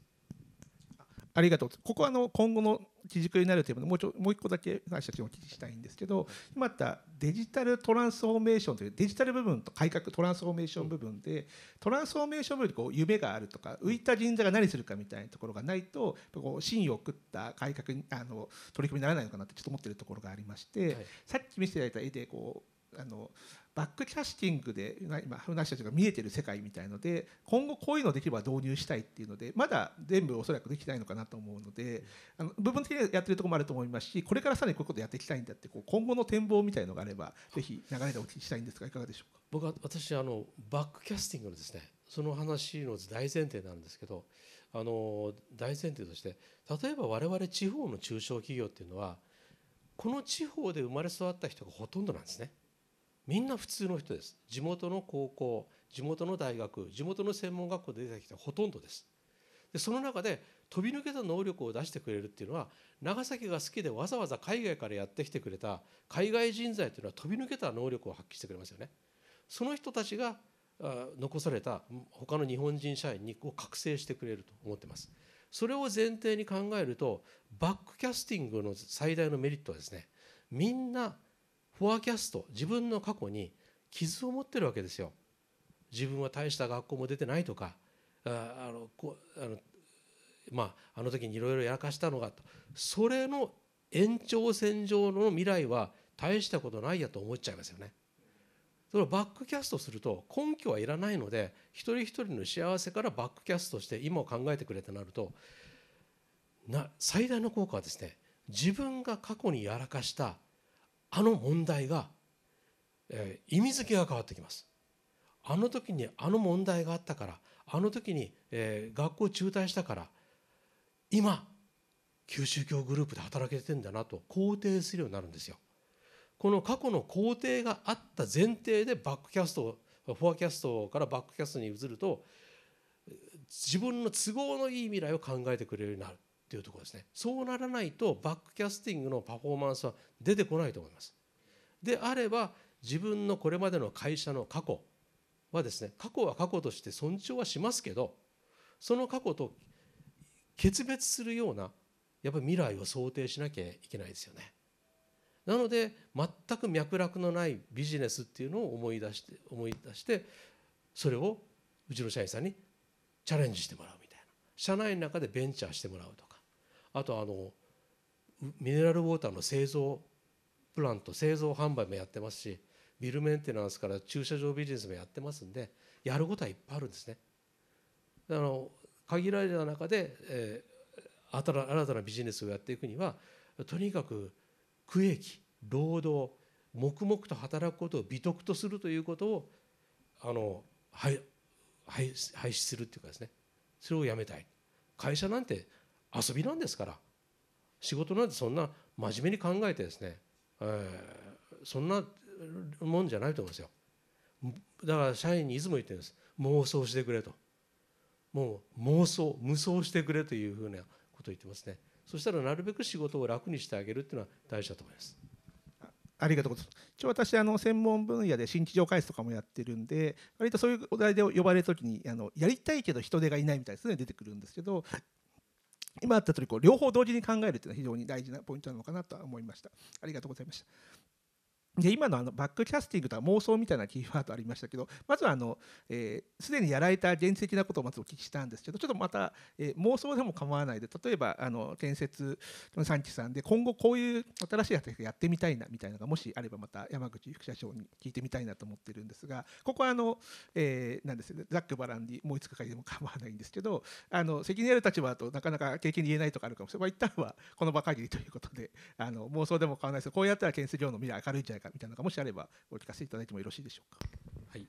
ありがとうここはあの今後の基軸になるというももうちょもう一個だけ私たちにお聞きしたいんですけど今あったデジタルトランスフォーメーションというデジタル部分と改革トランスフォーメーション部分でトランスフォーメーション部分にこう夢があるとか浮いた人材が何するかみたいなところがないとこう真意を送った改革にあの取り組みにならないのかなってちょっと思ってるところがありまして、さっき見せていただいた絵でこうあのバックキャスティングで今話したちが見えてる世界みたいので今後こういうのできれば導入したいっていうのでまだ全部おそらくできないのかなと思うのであの部分的にやってるとこもあると思いますしこれからさらにこういうことやっていきたいんだってこう今後の展望みたいのがあればぜひ流れでお聞きしたいんですがいかがでしょうか僕は私あのバックキャスティングのですねその話の大前提なんですけどあの大前提として例えば我々地方の中小企業っていうのはこの地方で生まれ育った人がほとんどなんですね。みんな普通の人です地元の高校地元の大学地元の専門学校で出てきたほとんどですでその中で飛び抜けた能力を出してくれるっていうのは長崎が好きでわざわざ海外からやってきてくれた海外人材というのは飛び抜けた能力を発揮してくれますよねその人たちが残された他の日本人社員にこう覚醒してくれると思ってますそれを前提に考えるとバックキャスティングの最大のメリットはですねみんなフォアキャスト自分の過去に傷を持ってるわけですよ自分は大した学校も出てないとかあのこあのまあ、あの時にいろいろやらかしたのがとそれの延長線上の未来は大したことないやと思っちゃいますよね。そのバックキャストすると根拠はいらないので一人一人の幸せからバックキャストして今を考えてくれとなるとな最大の効果はですね自分が過去にやらかしたあの問題が、えー、意味付けが変わってきますあの時にあの問題があったからあの時に、えー、学校中退したから今九州教グループで働けてるんだなと肯定するようになるんですよこの過去の肯定があった前提でバックキャストフォアキャストからバックキャストに移ると自分の都合のいい未来を考えてくれるようになるっていうところですねそうならないとバックキャスティングのパフォーマンスは出てこないと思いますであれば自分のこれまでの会社の過去はですね過去は過去として尊重はしますけどその過去と決別するようなやっぱり未来を想定しなきゃいけないですよねなので全く脈絡のないビジネスっていうのを思い出して思い出してそれをうちの社員さんにチャレンジしてもらうみたいな社内の中でベンチャーしてもらうとかあとあのミネラルウォーターの製造プラント製造販売もやってますしビルメンテナンスから駐車場ビジネスもやってますんでやることはいっぱいあるんですね。あの限られた中で、えー、新たなビジネスをやっていくにはとにかく区益労働黙々と働くことを美徳とするということをあの廃廃廃止するっていうかですねそれをやめたい会社なんて遊びなんですから仕事なんてそんな真面目に考えてですね、えー、そんなもんじゃないと思うんですよだから社員にいつも言ってるんです妄想してくれともう妄想無双してくれというふうなことを言ってますねそしたらなるべく仕事を楽にしてあげるっていうのは大事だと思いますありがとうございます。一応私あの専門分野で新規場開発とかもやってるんで割とそういうお題で呼ばれる時にあのやりたいけど人手がいないみたいですね出てくるんですけど今あった通りこう両方同時に考えるというのは非常に大事なポイントなのかなとは思いました。ありがとうございました。で今のあのバックキャスティングとか妄想みたいなキーワードありましたけど まずはすで、えー、にやられた現実的なことをまずお聞きしたんですけどちょっとまた、えー、妄想でも構わないで例えばあの建設の産地さんで今後こういう新しいやつやってみたいなみたいなのがもしあればまた山口副社長に聞いてみたいなと思ってるんですがここはあの、えー、なんですねざっくばらんにもういつか限りでも構わないんですけどあの責任ある立場だとなかなか経験に言えないとかあるかもしれない、まあ、一旦はこの場限りということであの妄想でも構わないですこうやったら建設業の未来明るいんじゃないかみたいなのがもしあればお聞かせいただいてもよろしいでしょうか。はい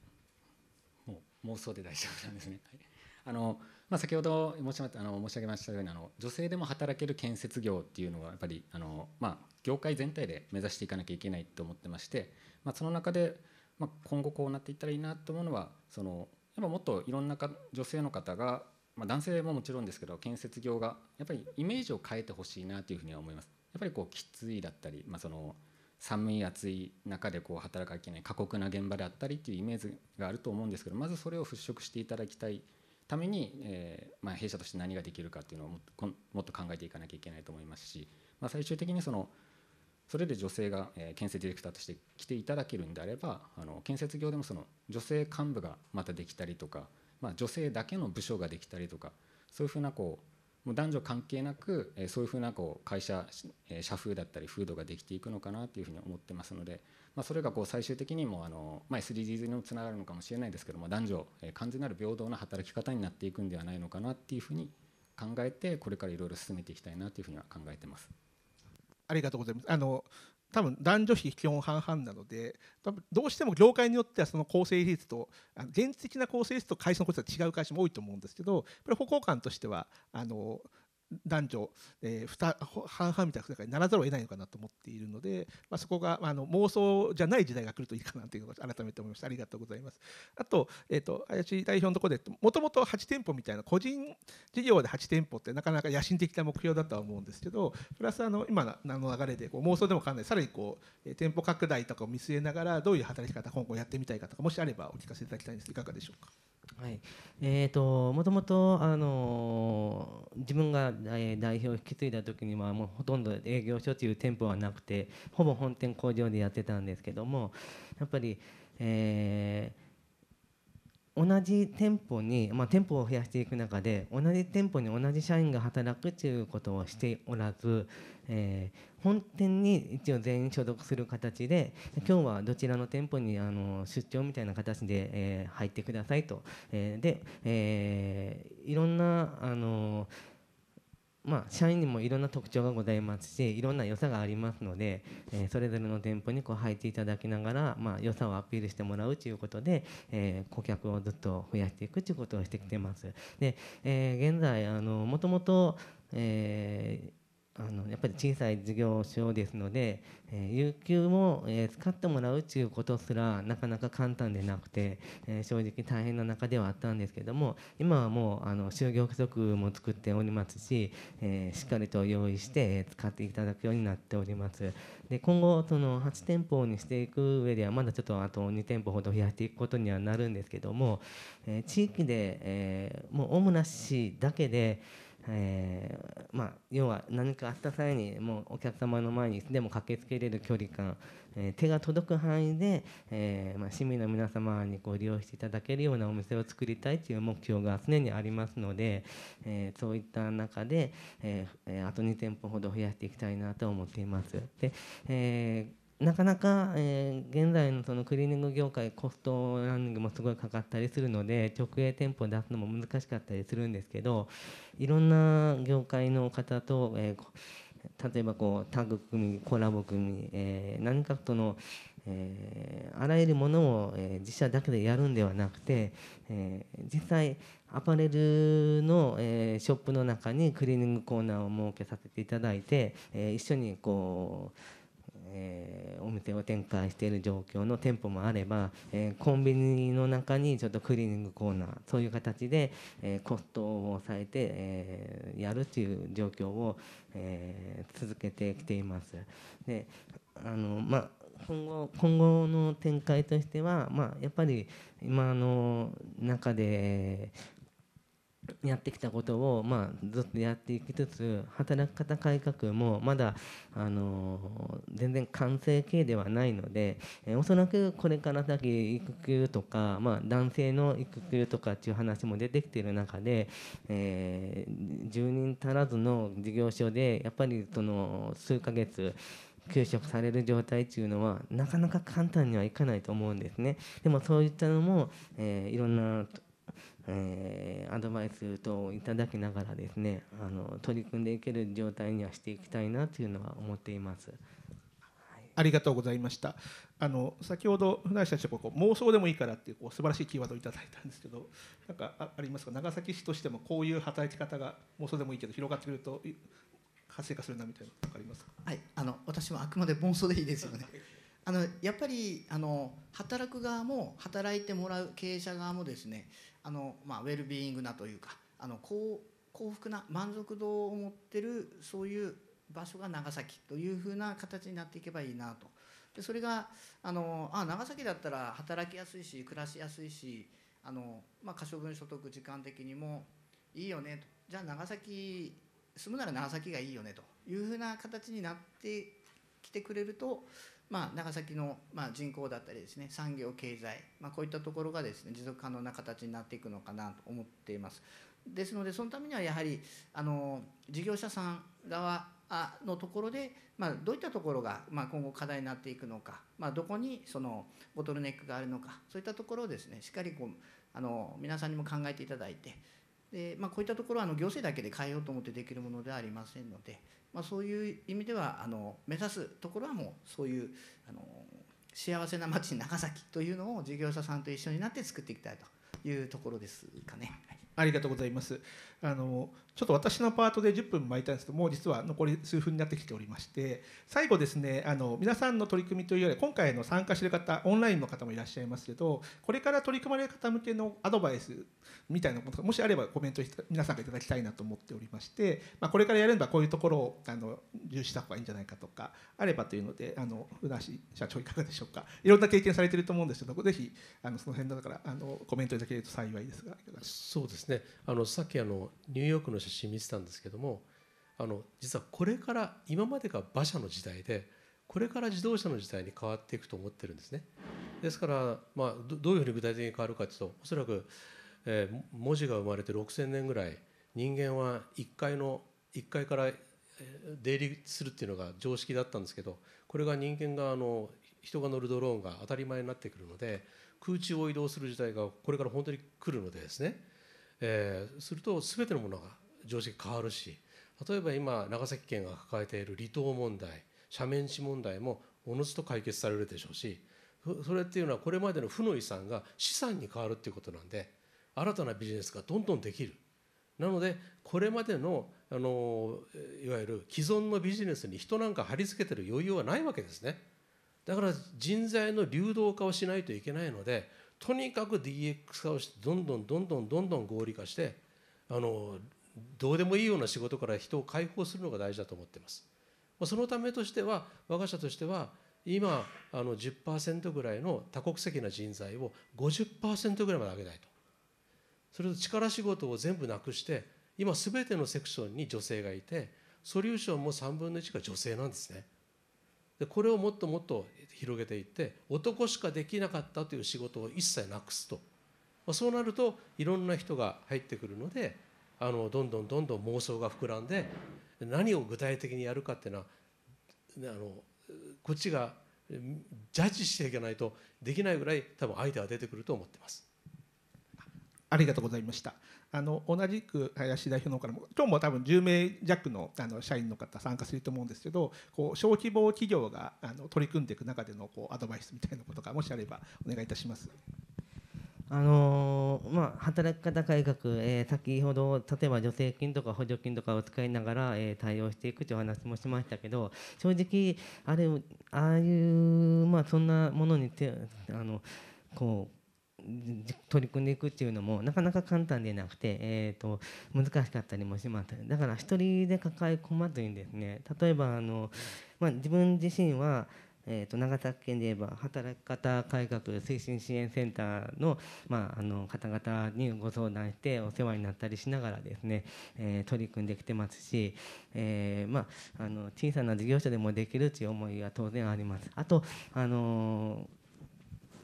もう妄想で大丈夫なんですね。はいあのまあ、先ほど申しあの申し上げましたようにあの女性でも働ける建設業っていうのはやっぱりあの、まあ、業界全体で目指していかなきゃいけないと思ってまして、まあ、その中で、まあ、今後こうなっていったらいいなと思うのはそのやっぱもっといろんなか女性の方が、まあ、男性ももちろんですけど建設業がやっぱりイメージを変えてほしいなというふうには思います。やっぱりこうきついだったり、まあ、その寒い暑い中でこう働かなきゃいけない過酷な現場であったりっていうイメージがあると思うんですけどまずそれを払拭していただきたいために、えー、まあ、弊社として何ができるかっていうのをもっと考えていかなきゃいけないと思いますし、まあ、最終的にそのそれで女性が、え建設ディレクターとして来ていただけるんであればあの建設業でもその女性幹部がまたできたりとか、まあ、女性だけの部署ができたりとかそういうふうなこうもう男女関係なく、えそういうふうなこう会社、え社風だったり風土ができていくのかなというふうに思ってますので、まあ、それがこう最終的にもあの、まあ、SDGs にもつながるのかもしれないですけども男女、え完全なる平等な働き方になっていくんではないのかなっていうふうに考えてこれからいろいろ進めていきたいなというふうには考えてます。ありがとうございます。あの多分男女比基本半々なので多分どうしても業界によってはその構成比率とあの現実的な構成率と会社のことは違う会社も多いと思うんですけどこれ歩行感としてはあの男女、えー、半々みたいな世界にならざるを得ないのかなと思っているので、まあ、そこが、あ、の妄想じゃない時代が来るといいかなというのを改めて思いましたありがとうございますあと,、えーと、林代表のところでもともと8店舗みたいな個人事業で8店舗ってなかなか野心的な目標だとは思うんですけどプラスあの今の流れでこう妄想でもかんないさらにこう、えー、店舗拡大とかを見据えながらどういう働き方今後やってみたいかとかもしあればお聞かせいただきたいんですいかがでしょうか。はいえーと、もともと、あのー、自分が、え代表を引き継いだ時にはもうほとんど営業所という店舗はなくてほぼ本店工場でやってたんですけどもやっぱり、えー同じ店舗に、まあ、店舗を増やしていく中で同じ店舗に同じ社員が働くということをしておらず、えー、本店に一応全員所属する形で今日はどちらの店舗にあの出張みたいな形で、えー、入ってくださいと、えー、で、えー、いろんなあのーまあ、社員にもいろんな特徴がございますしいろんな良さがありますので、えー、それぞれの店舗にこう入っていただきながら、まあ、良さをアピールしてもらうということで、えー、顧客をずっと増やしていくということをしてきてます。で、えー、現在あの元々、えーあのやっぱり小さい事業所ですので、えー、有給も、えー、使ってもらうということすらなかなか簡単でなくて、えー、正直大変な中ではあったんですけども今はもうあの就業規則も作っておりますし、えしっかりと用意して使っていただくようになっておりますで今後その8店舗にしていく上ではまだちょっとあと2店舗ほど増やしていくことにはなるんですけども、え地域で、えもう大村市だけでえー、まあ、要は何かあった際にもうお客様の前にいつでも駆けつけれる距離感、えー、手が届く範囲で、えー、まあ、市民の皆様にご利用していただけるようなお店を作りたいという目標が常にありますので、えそういった中で、えあと2店舗ほど増やしていきたいなと思っています。でえなかなか、えー、現在のそのクリーニング業界コストランニングもすごいかかったりするので直営店舗を出すのも難しかったりするんですけどいろんな業界の方と、えー、例えばこうタッグ組コラボ組、えー、何かとの、えー、あらゆるものを、えー、自社だけでやるんではなくて、えー、実際アパレルの、えー、ショップの中にクリーニングコーナーを設けさせていただいて、えー、一緒にこうえー、お店を展開している状況の店舗もあれば、えー、コンビニの中にちょっとクリーニングコーナーそういう形で、えー、コストを抑えて、えやるという状況を、え続けてきています。であのまあ今後今後の展開としては、まあ、やっぱり今の中でやってきたことを、まあ、ずっとやっていきつつ働き方改革もまだ、あの全然完成形ではないので、えー、おそらくこれから先育休とか、まあ、男性の育休とかっていう話も出てきている中で、えー、10人足らずの事業所でやっぱりその数ヶ月休職される状態っていうのはなかなか簡単にはいかないと思うんですね。でもそういったのも、えー、いろんなえー、アドバイス等いただきながらですねあの取り組んでいける状態にはしていきたいなというのは思っています。はい、ありがとうございました。あの先ほど船橋社長こう妄想でもいいからっていうこう素晴らしいキーワードをいただいたんですけど、なんかありますか長崎市としてもこういう働き方が妄想でもいいけど広がってくると活性化するなみたいなのありますか。はい、あの私はあくまで妄想でいいですよね。あのやっぱりあの働く側も働いてもらう経営者側もですねあの、まあ、ウェルビーイングなというかあの幸福な満足度を持ってるそういう場所が長崎というふうな形になっていけばいいなとでそれがあのあ長崎だったら働きやすいし暮らしやすいしあの、まあ、可処分所得時間的にもいいよねとじゃあ長崎住むなら長崎がいいよねというふうな形になってきてくれるとまあ、長崎の、まあ、人口だったりですね産業経済、まあ、こういったところがですね持続可能な形になっていくのかなと思っていますですのでそのためにはやはりあの事業者さん側のところで、まあ、どういったところが、まあ、今後課題になっていくのか、まあ、どこにそのボトルネックがあるのかそういったところをですねしっかりこうあの皆さんにも考えていただいてで、まあ、こういったところはあの行政だけで変えようと思ってできるものではありませんのでまあ、そういう意味ではあの目指すところはもうそういうあの幸せな町長崎というのを事業者さんと一緒になって作っていきたいというところですかね。はい、ありがとうございます。あのちょっと私のパートで10分巻いたんですけどもう実は残り数分になってきておりまして最後ですねあの皆さんの取り組みというよりは今回の参加している方オンラインの方もいらっしゃいますけどこれから取り組まれる方向けのアドバイスみたいなことがもしあればコメント皆さんがいただきたいなと思っておりまして、まあ、これからやるばこういうところをあの重視した方がいいんじゃないかとかあればというのであの船橋社長いかがでしょうかいろんな経験されてると思うんですけどぜひあのその辺だからあのコメントいただけると幸いですがそうですねあのさっきあのニューヨークの写真見てたんですけどもあの実はこれから今までが馬車の時代でこれから自動車の時代に変わっていくと思ってるんですね。ですから、まあ、どういうふうに具体的に変わるかというとおそらく、えー、文字が生まれて6,000年ぐらい人間は1階の1階から出入りするっていうのが常識だったんですけどこれが人間があの人が乗るドローンが当たり前になってくるので空中を移動する時代がこれから本当に来るのでですね、えー、すると全てのものが常識変わるし例えば今長崎県が抱えている離島問題斜面地問題もおのずと解決されるでしょうしそれっていうのはこれまでの負の遺産が資産に変わるっていうことなんで新たなビジネスがどんどんできるなのでこれまでのあのいわゆる既存のビジネスに人なんか貼り付けてる余裕はないわけですねだから人材の流動化をしないといけないのでとにかく DX 化をしてどんどんどんどんどんどん合理化してあのどうでもいいような仕事から人を解放するのが大事だと思っています。そのためとしては、我が社としては、今、あの10%ぐらいの多国籍な人材を50%ぐらいまで上げたいと。それと力仕事を全部なくして、今、すべてのセクションに女性がいて、ソリューションも3分の1が女性なんですね。でこれをもっともっと広げていって男しかできなかったという仕事を一切なくすと、まあ、そうなるといろんな人が入ってくるのであのどんどんどんどん妄想が膨らんで何を具体的にやるかっていうのはあのこっちがジャッジしていかないとできないぐらい多分アイデアは出てくると思ってます。ありがとうございました。あの同じく林代表の方からも今日も多分10名弱のあの社員の方参加すると思うんですけどこう小規模企業があの取り組んでいく中でのこうアドバイスみたいなことがもしあればお願いいたします。あのー、まあ、働き方改革、えー、先ほど例えば助成金とか補助金とかを使いながら、えー、対応していくという話もしましたけど正直あれああいう、まあ、そんなものにてあのこう取り組んでいくっていうのもなかなか簡単でなくて、えーと、と難しかったりもしますだから一人で抱え込まずにですね例えばあの、まあ、自分自身はえー、と長崎県で言えば働き方改革推進支援センターの,、まあ、あの方々にご相談してお世話になったりしながらですね、えー、取り組んできてますし、えーまあ、あの小さな事業者でもできるという思いは当然あります。あとあのー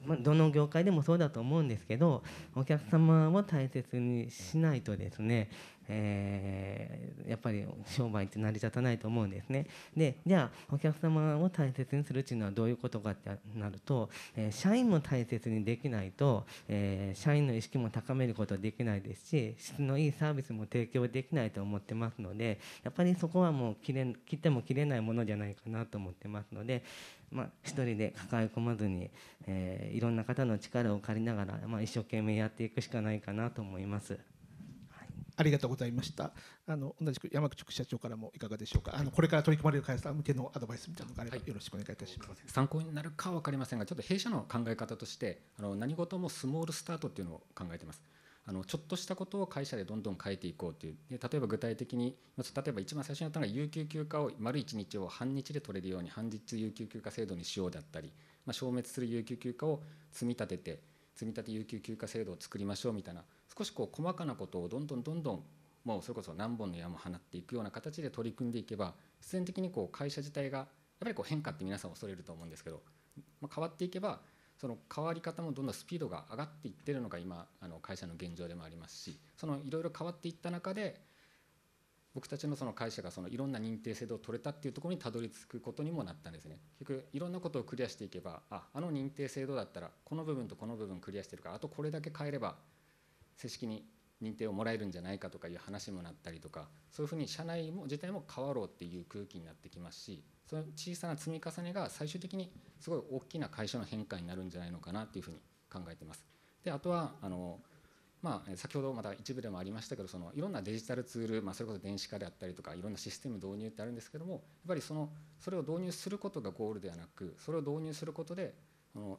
まどの業界でもそうだと思うんですけどお客様を大切にしないとですねえー、やっぱり商売って成り立たないと思うんですね。でじゃあお客様を大切にするっていうのはどういうことかってなると、えー、社員も大切にできないと、えー、社員の意識も高めることできないですし質のいいサービスも提供できないと思ってますのでやっぱりそこはもう切れ切っても切れないものじゃないかなと思ってますので。まあ、一人で抱え込まずに、えー、いろんな方の力を借りながら、まあ、一生懸命やっていくしかないかなと思います。ありがとうございました。あの同じく山口社長からもいかがでしょうか。あのこれから取り組まれる会社向けのアドバイスみたいなのがあれば、よろしくお願いいたします。はい、参考になるかわかりませんが、ちょっと弊社の考え方としてあの何事もスモールスタートっていうのを考えてます。あのちょっとしたことを会社でどんどん変えていこうというで例えば具体的に例えば一番最初にやったのが有給休暇を丸1日を半日で取れるように半日有給休暇制度にしようだったり、まあ、消滅する有給休暇を積み立てて積み立て有給休暇制度を作りましょうみたいな少しこう細かなことをどんどんどんどんもうそれこそ何本の矢も放っていくような形で取り組んでいけば必然的にこう会社自体がやっぱりこう変化って皆さん恐れると思うんですけど、まあ、変わっていけばその変わり方もどんどんスピードが上がっていってるのが今あの会社の現状でもありますしそのいろいろ変わっていった中で僕たちのその会社がそのいろんな認定制度を取れたっていうところにたどり着くことにもなったんですね結局いろんなことをクリアしていけばああの認定制度だったらこの部分とこの部分クリアしてるからあとこれだけ変えれば正式に認定をもらえるんじゃないかとかいう話もなったりとかそういうふうに社内も自体も変わろうっていう空気になってきますしその小さな積み重ねが最終的にすごい大きな会社の変化になるんじゃないのかなっていうふうに考えてます。であとはあのまあ、先ほどまた一部でもありましたけどそのいろんなデジタルツール、まあ、それこそ電子化であったりとかいろんなシステム導入ってあるんですけどもやっぱりそのそれを導入することがゴールではなくそれを導入することで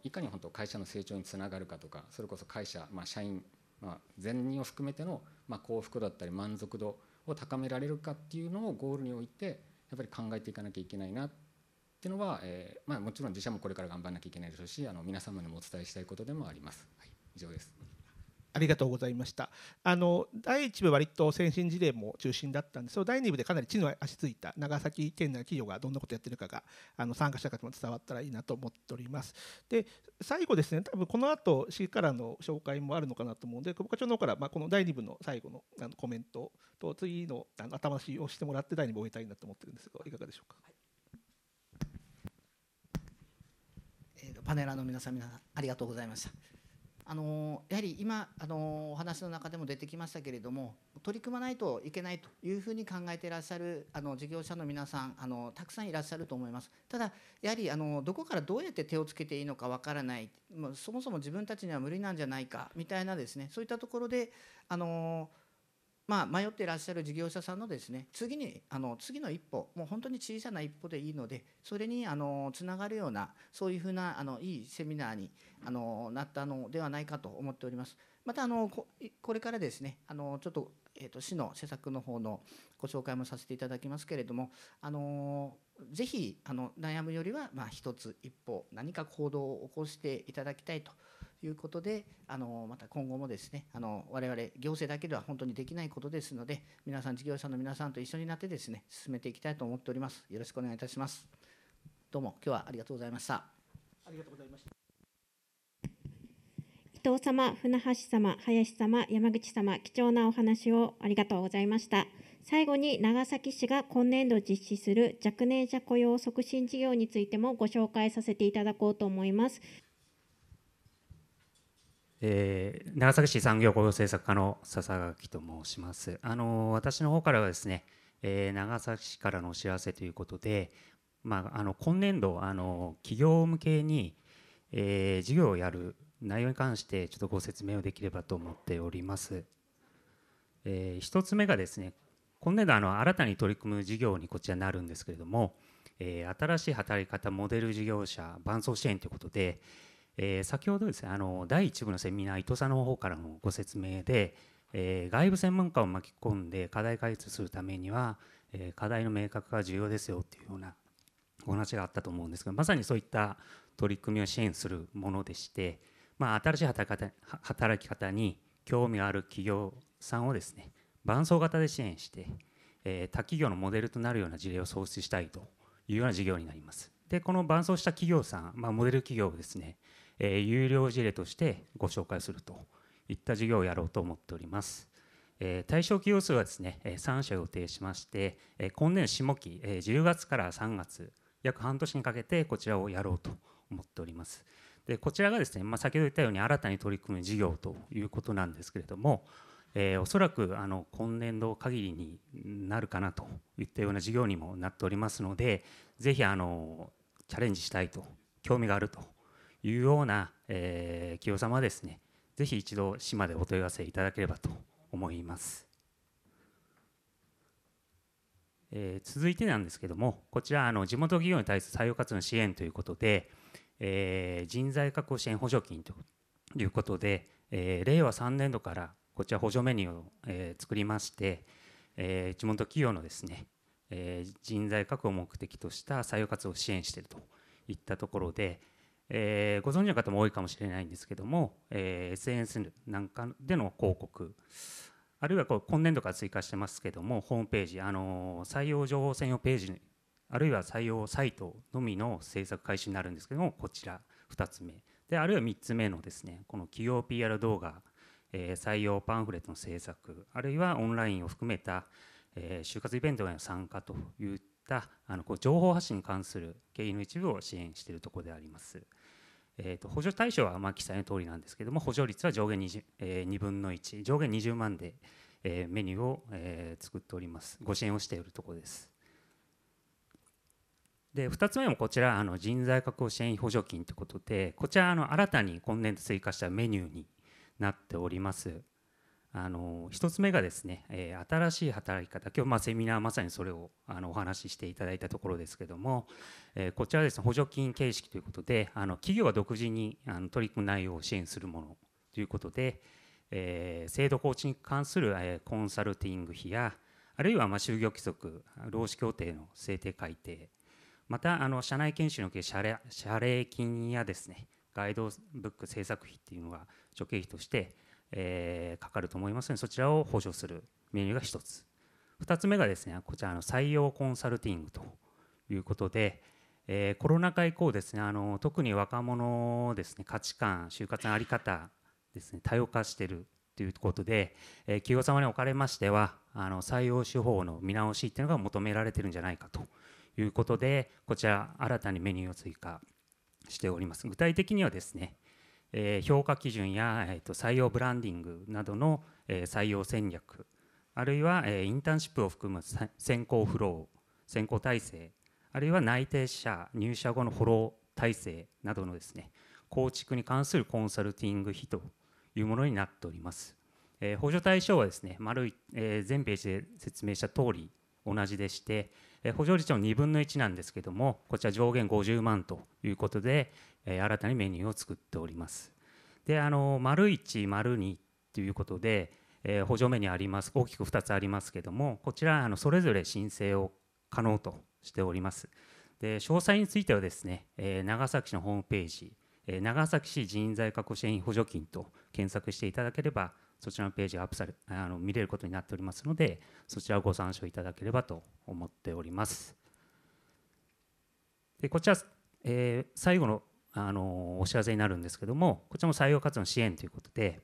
いかに本当会社の成長につながるかとかそれこそ会社、まあ、社員まあ、善人を含めての、まあ、幸福度だったり満足度を高められるかっていうのをゴールにおいてやっぱり考えていかなきゃいけないなっていうのは、えーまあ、もちろん自社もこれから頑張らなきゃいけないでしょうしあの皆様にもお伝えしたいことでもあります。はい、以上ですありがとうございました。あの第1部割と先進事例も中心だったんですが、第2部でかなり地の足ついた長崎県内企業がどんなことやってるかがあの参加者からも伝わったらいいなと思っております。で最後ですね多分この後市からの紹介もあるのかなと思うので久保課長の方から、まあ、この第2部の最後のあのコメントと次のあの頭しをしてもらって第2部を終えたいなと思ってるんですがいかがでしょうか。はいパネラーの皆さん皆さんありがとうございました。あのやはり今あのお話の中でも出てきましたけれども取り組まないといけないというふうに考えていらっしゃるあの事業者の皆さんあのたくさんいらっしゃると思いますただやはりあのどこからどうやって手をつけていいのかわからないそもそも自分たちには無理なんじゃないかみたいなですねそういったところであのまあ、迷っていらっしゃる事業者さんのですね次にあの次の一歩もう本当に小さな一歩でいいのでそれにあのつながるようなそういうふうなあのいいセミナーにあのなったのではないかと思っております。またあのこれからですねあのちょっと,、えー、と市の施策の方のご紹介もさせていただきますけれどもあのぜひあの悩むよりは、まあ、一つ一歩何か行動を起こしていただきたいと。いうことであのまた今後もですねあの我々行政だけでは本当にできないことですので皆さん事業者の皆さんと一緒になってですね進めていきたいと思っておりますよろしくお願いいたしますどうも今日はありがとうございましたありがとうございました伊藤様、船橋様、林様、山口様、貴重なお話をありがとうございました。最後に長崎市が今年度実施する若年者雇用促進事業についてもご紹介させていただこうと思います。えー、長崎市産業雇用政策課の笹垣と申します。あの私の方からはですね、えー、長崎市からのお知らせということで、まあ、あの今年度あの企業向けに、えー、事業をやる内容に関してちょっとご説明をできればと思っております。えー、1つ目がですね今年度あの新たに取り組む事業にこちらになるんですけれども、えー、新しい働き方モデル事業者伴走支援ということで、えー、先ほどですねあの第1部のセミナー伊藤さんの方からのご説明で、えー、外部専門家を巻き込んで課題解決するためには、えー、課題の明確が重要ですよっていうようなお話があったと思うんですがまさにそういった取り組みを支援するものでして、まあ、新しい働き方に興味がある企業さんをですね伴走型で支援して、え他企業のモデルとなるような事例を創出したいというような事業になります。でこの伴走した企業さん、まあ、モデル企業をですねえ有料事例としてご紹介するといった事業をやろうと思っております。え対象企業数はですね、え3社予定しまして、え今年下期、え10月から3月、約半年にかけてこちらをやろうと思っております。でこちらがですね、まあ、先ほど言ったように新たに取り組む事業ということなんですけれども、えー、おそらくあの今年度限りになるかなといったような事業にもなっておりますので、ぜひあのチャレンジしたいと、興味があるというような、えー、清様はですねぜひ一度島でお問い合わせいただければと思います、えー、続いてなんですけどもこちらあの地元企業に対する採用活動の支援ということで、えー、人材確保支援補助金ということで、えー、令和3年度からこちら補助メニューを、えー、作りまして、えー、地元企業のですね、えー、人材確保を目的とした採用活動を支援しているといったところで、えー、ご存知の方も多いかもしれないんですけども、えー、SNS なんかでの広告あるいはこう今年度から追加してますけどもホームページ、あの採用情報専用ページあるいは採用サイトのみの制作開始になるんですけどもこちら2つ目であるいは3つ目のですねこの企業 PR 動画、えー、採用パンフレットの制作あるいはオンラインを含めた、えー、就活イベントへの参加といったあのこう情報発信に関する経緯の一部を支援しているところであります。えー、と補助対象はまあ記載の通りなんですけども補助率は上限 20,、えー、2分の1上限20万で、えー、メニューを、えー、作っておりますご支援をしているところですで2つ目もこちらあの人材確保支援補助金ということでこちらあの新たに今年度追加したメニューになっておりますあの1つ目がですね、えー、新しい働き方今日まあセミナーまさにそれをあのお話ししていただいたところですけども、えー、こちらはですね補助金形式ということであの企業が独自にあの取り組む内容を支援するものということで、えー、制度構築に関する、えコンサルティング費やあるいはまあ就業規則労使協定の制定改定またあの社内研修における謝礼謝礼金やですねガイドブック制作費っていうのが諸経費としてえー、かかると思いますのでそちらを補助するメニューが1つ2つ目がですねこちらの採用コンサルティングということで、えー、コロナ禍以降ですねあの特に若者ですね価値観就活の在り方ですね多様化しているということで、えー、企業様におかれましてはあの採用手法の見直しっていうのが求められてるんじゃないかということでこちら新たにメニューを追加しております具体的にはですねえー、評価基準や、えー、と採用ブランディングなどの、えー、採用戦略あるいは、えー、インターンシップを含む選考フロー選考体制あるいは内定者入社後のフォロー体制などのですね構築に関するコンサルティング費というものになっております、えー、補助対象はですね丸い、えー、全ページで説明した通り同じでして、補助率の2分の1なんですけどもこちら上限50万ということで、え新たにメニューを作っております。であの丸一丸二ということで、え補助メニューあります大きく2つありますけどもこちらあのそれぞれ申請を可能としております。で詳細についてはですね、え長崎市のホームページ、え長崎市人材確保支援員補助金と検索していただければそちらのページがアップされあの見れることになっておりますのでそちらをご参照いただければと思っております。でこちら、えー、最後のあのお知らせになるんですけどもこちらも採用活動の支援ということで、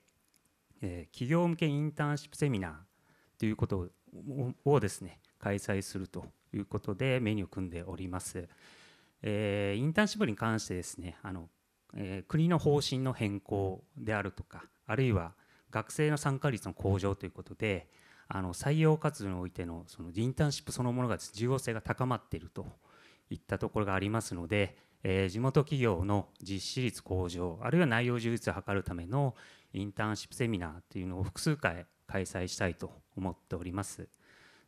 えー、企業向けインターンシップセミナーということをですね開催するということでメニューを組んでおります、えー、インターンシップに関してですねあの、えー、国の方針の変更であるとかあるいは学生の参加率の向上ということであの採用活動においてのそのインターンシップそのものが重要性が高まっているといったところがありますのでえー、地元企業の実施率向上あるいは内容充実を図るためのインターンシップセミナーというのを複数回開催したいと思っております。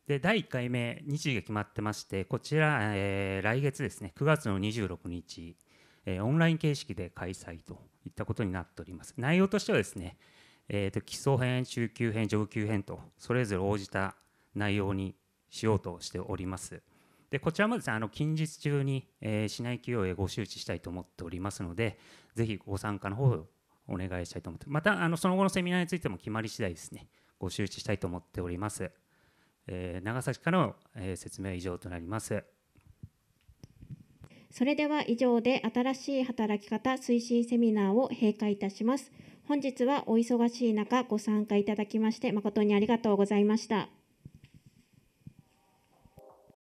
で第1回目、日時が決まってまして、こちら、えー、来月ですね、9月の26日、えー、オンライン形式で開催といったことになっております。内容としてはですね、えーと、と基礎編、中級編、上級編と、それぞれ応じた内容にしようとしております。でこちらもですねあの近日中に、えー、市内企業へご周知したいと思っておりますのでぜひご参加の方をお願いしたいと思ってまたあのその後のセミナーについても決まり次第ですねご周知したいと思っております、えー、長崎からの、えー、説明は以上となりますそれでは以上で新しい働き方推進セミナーを閉会いたします本日はお忙しい中ご参加いただきまして誠にありがとうございました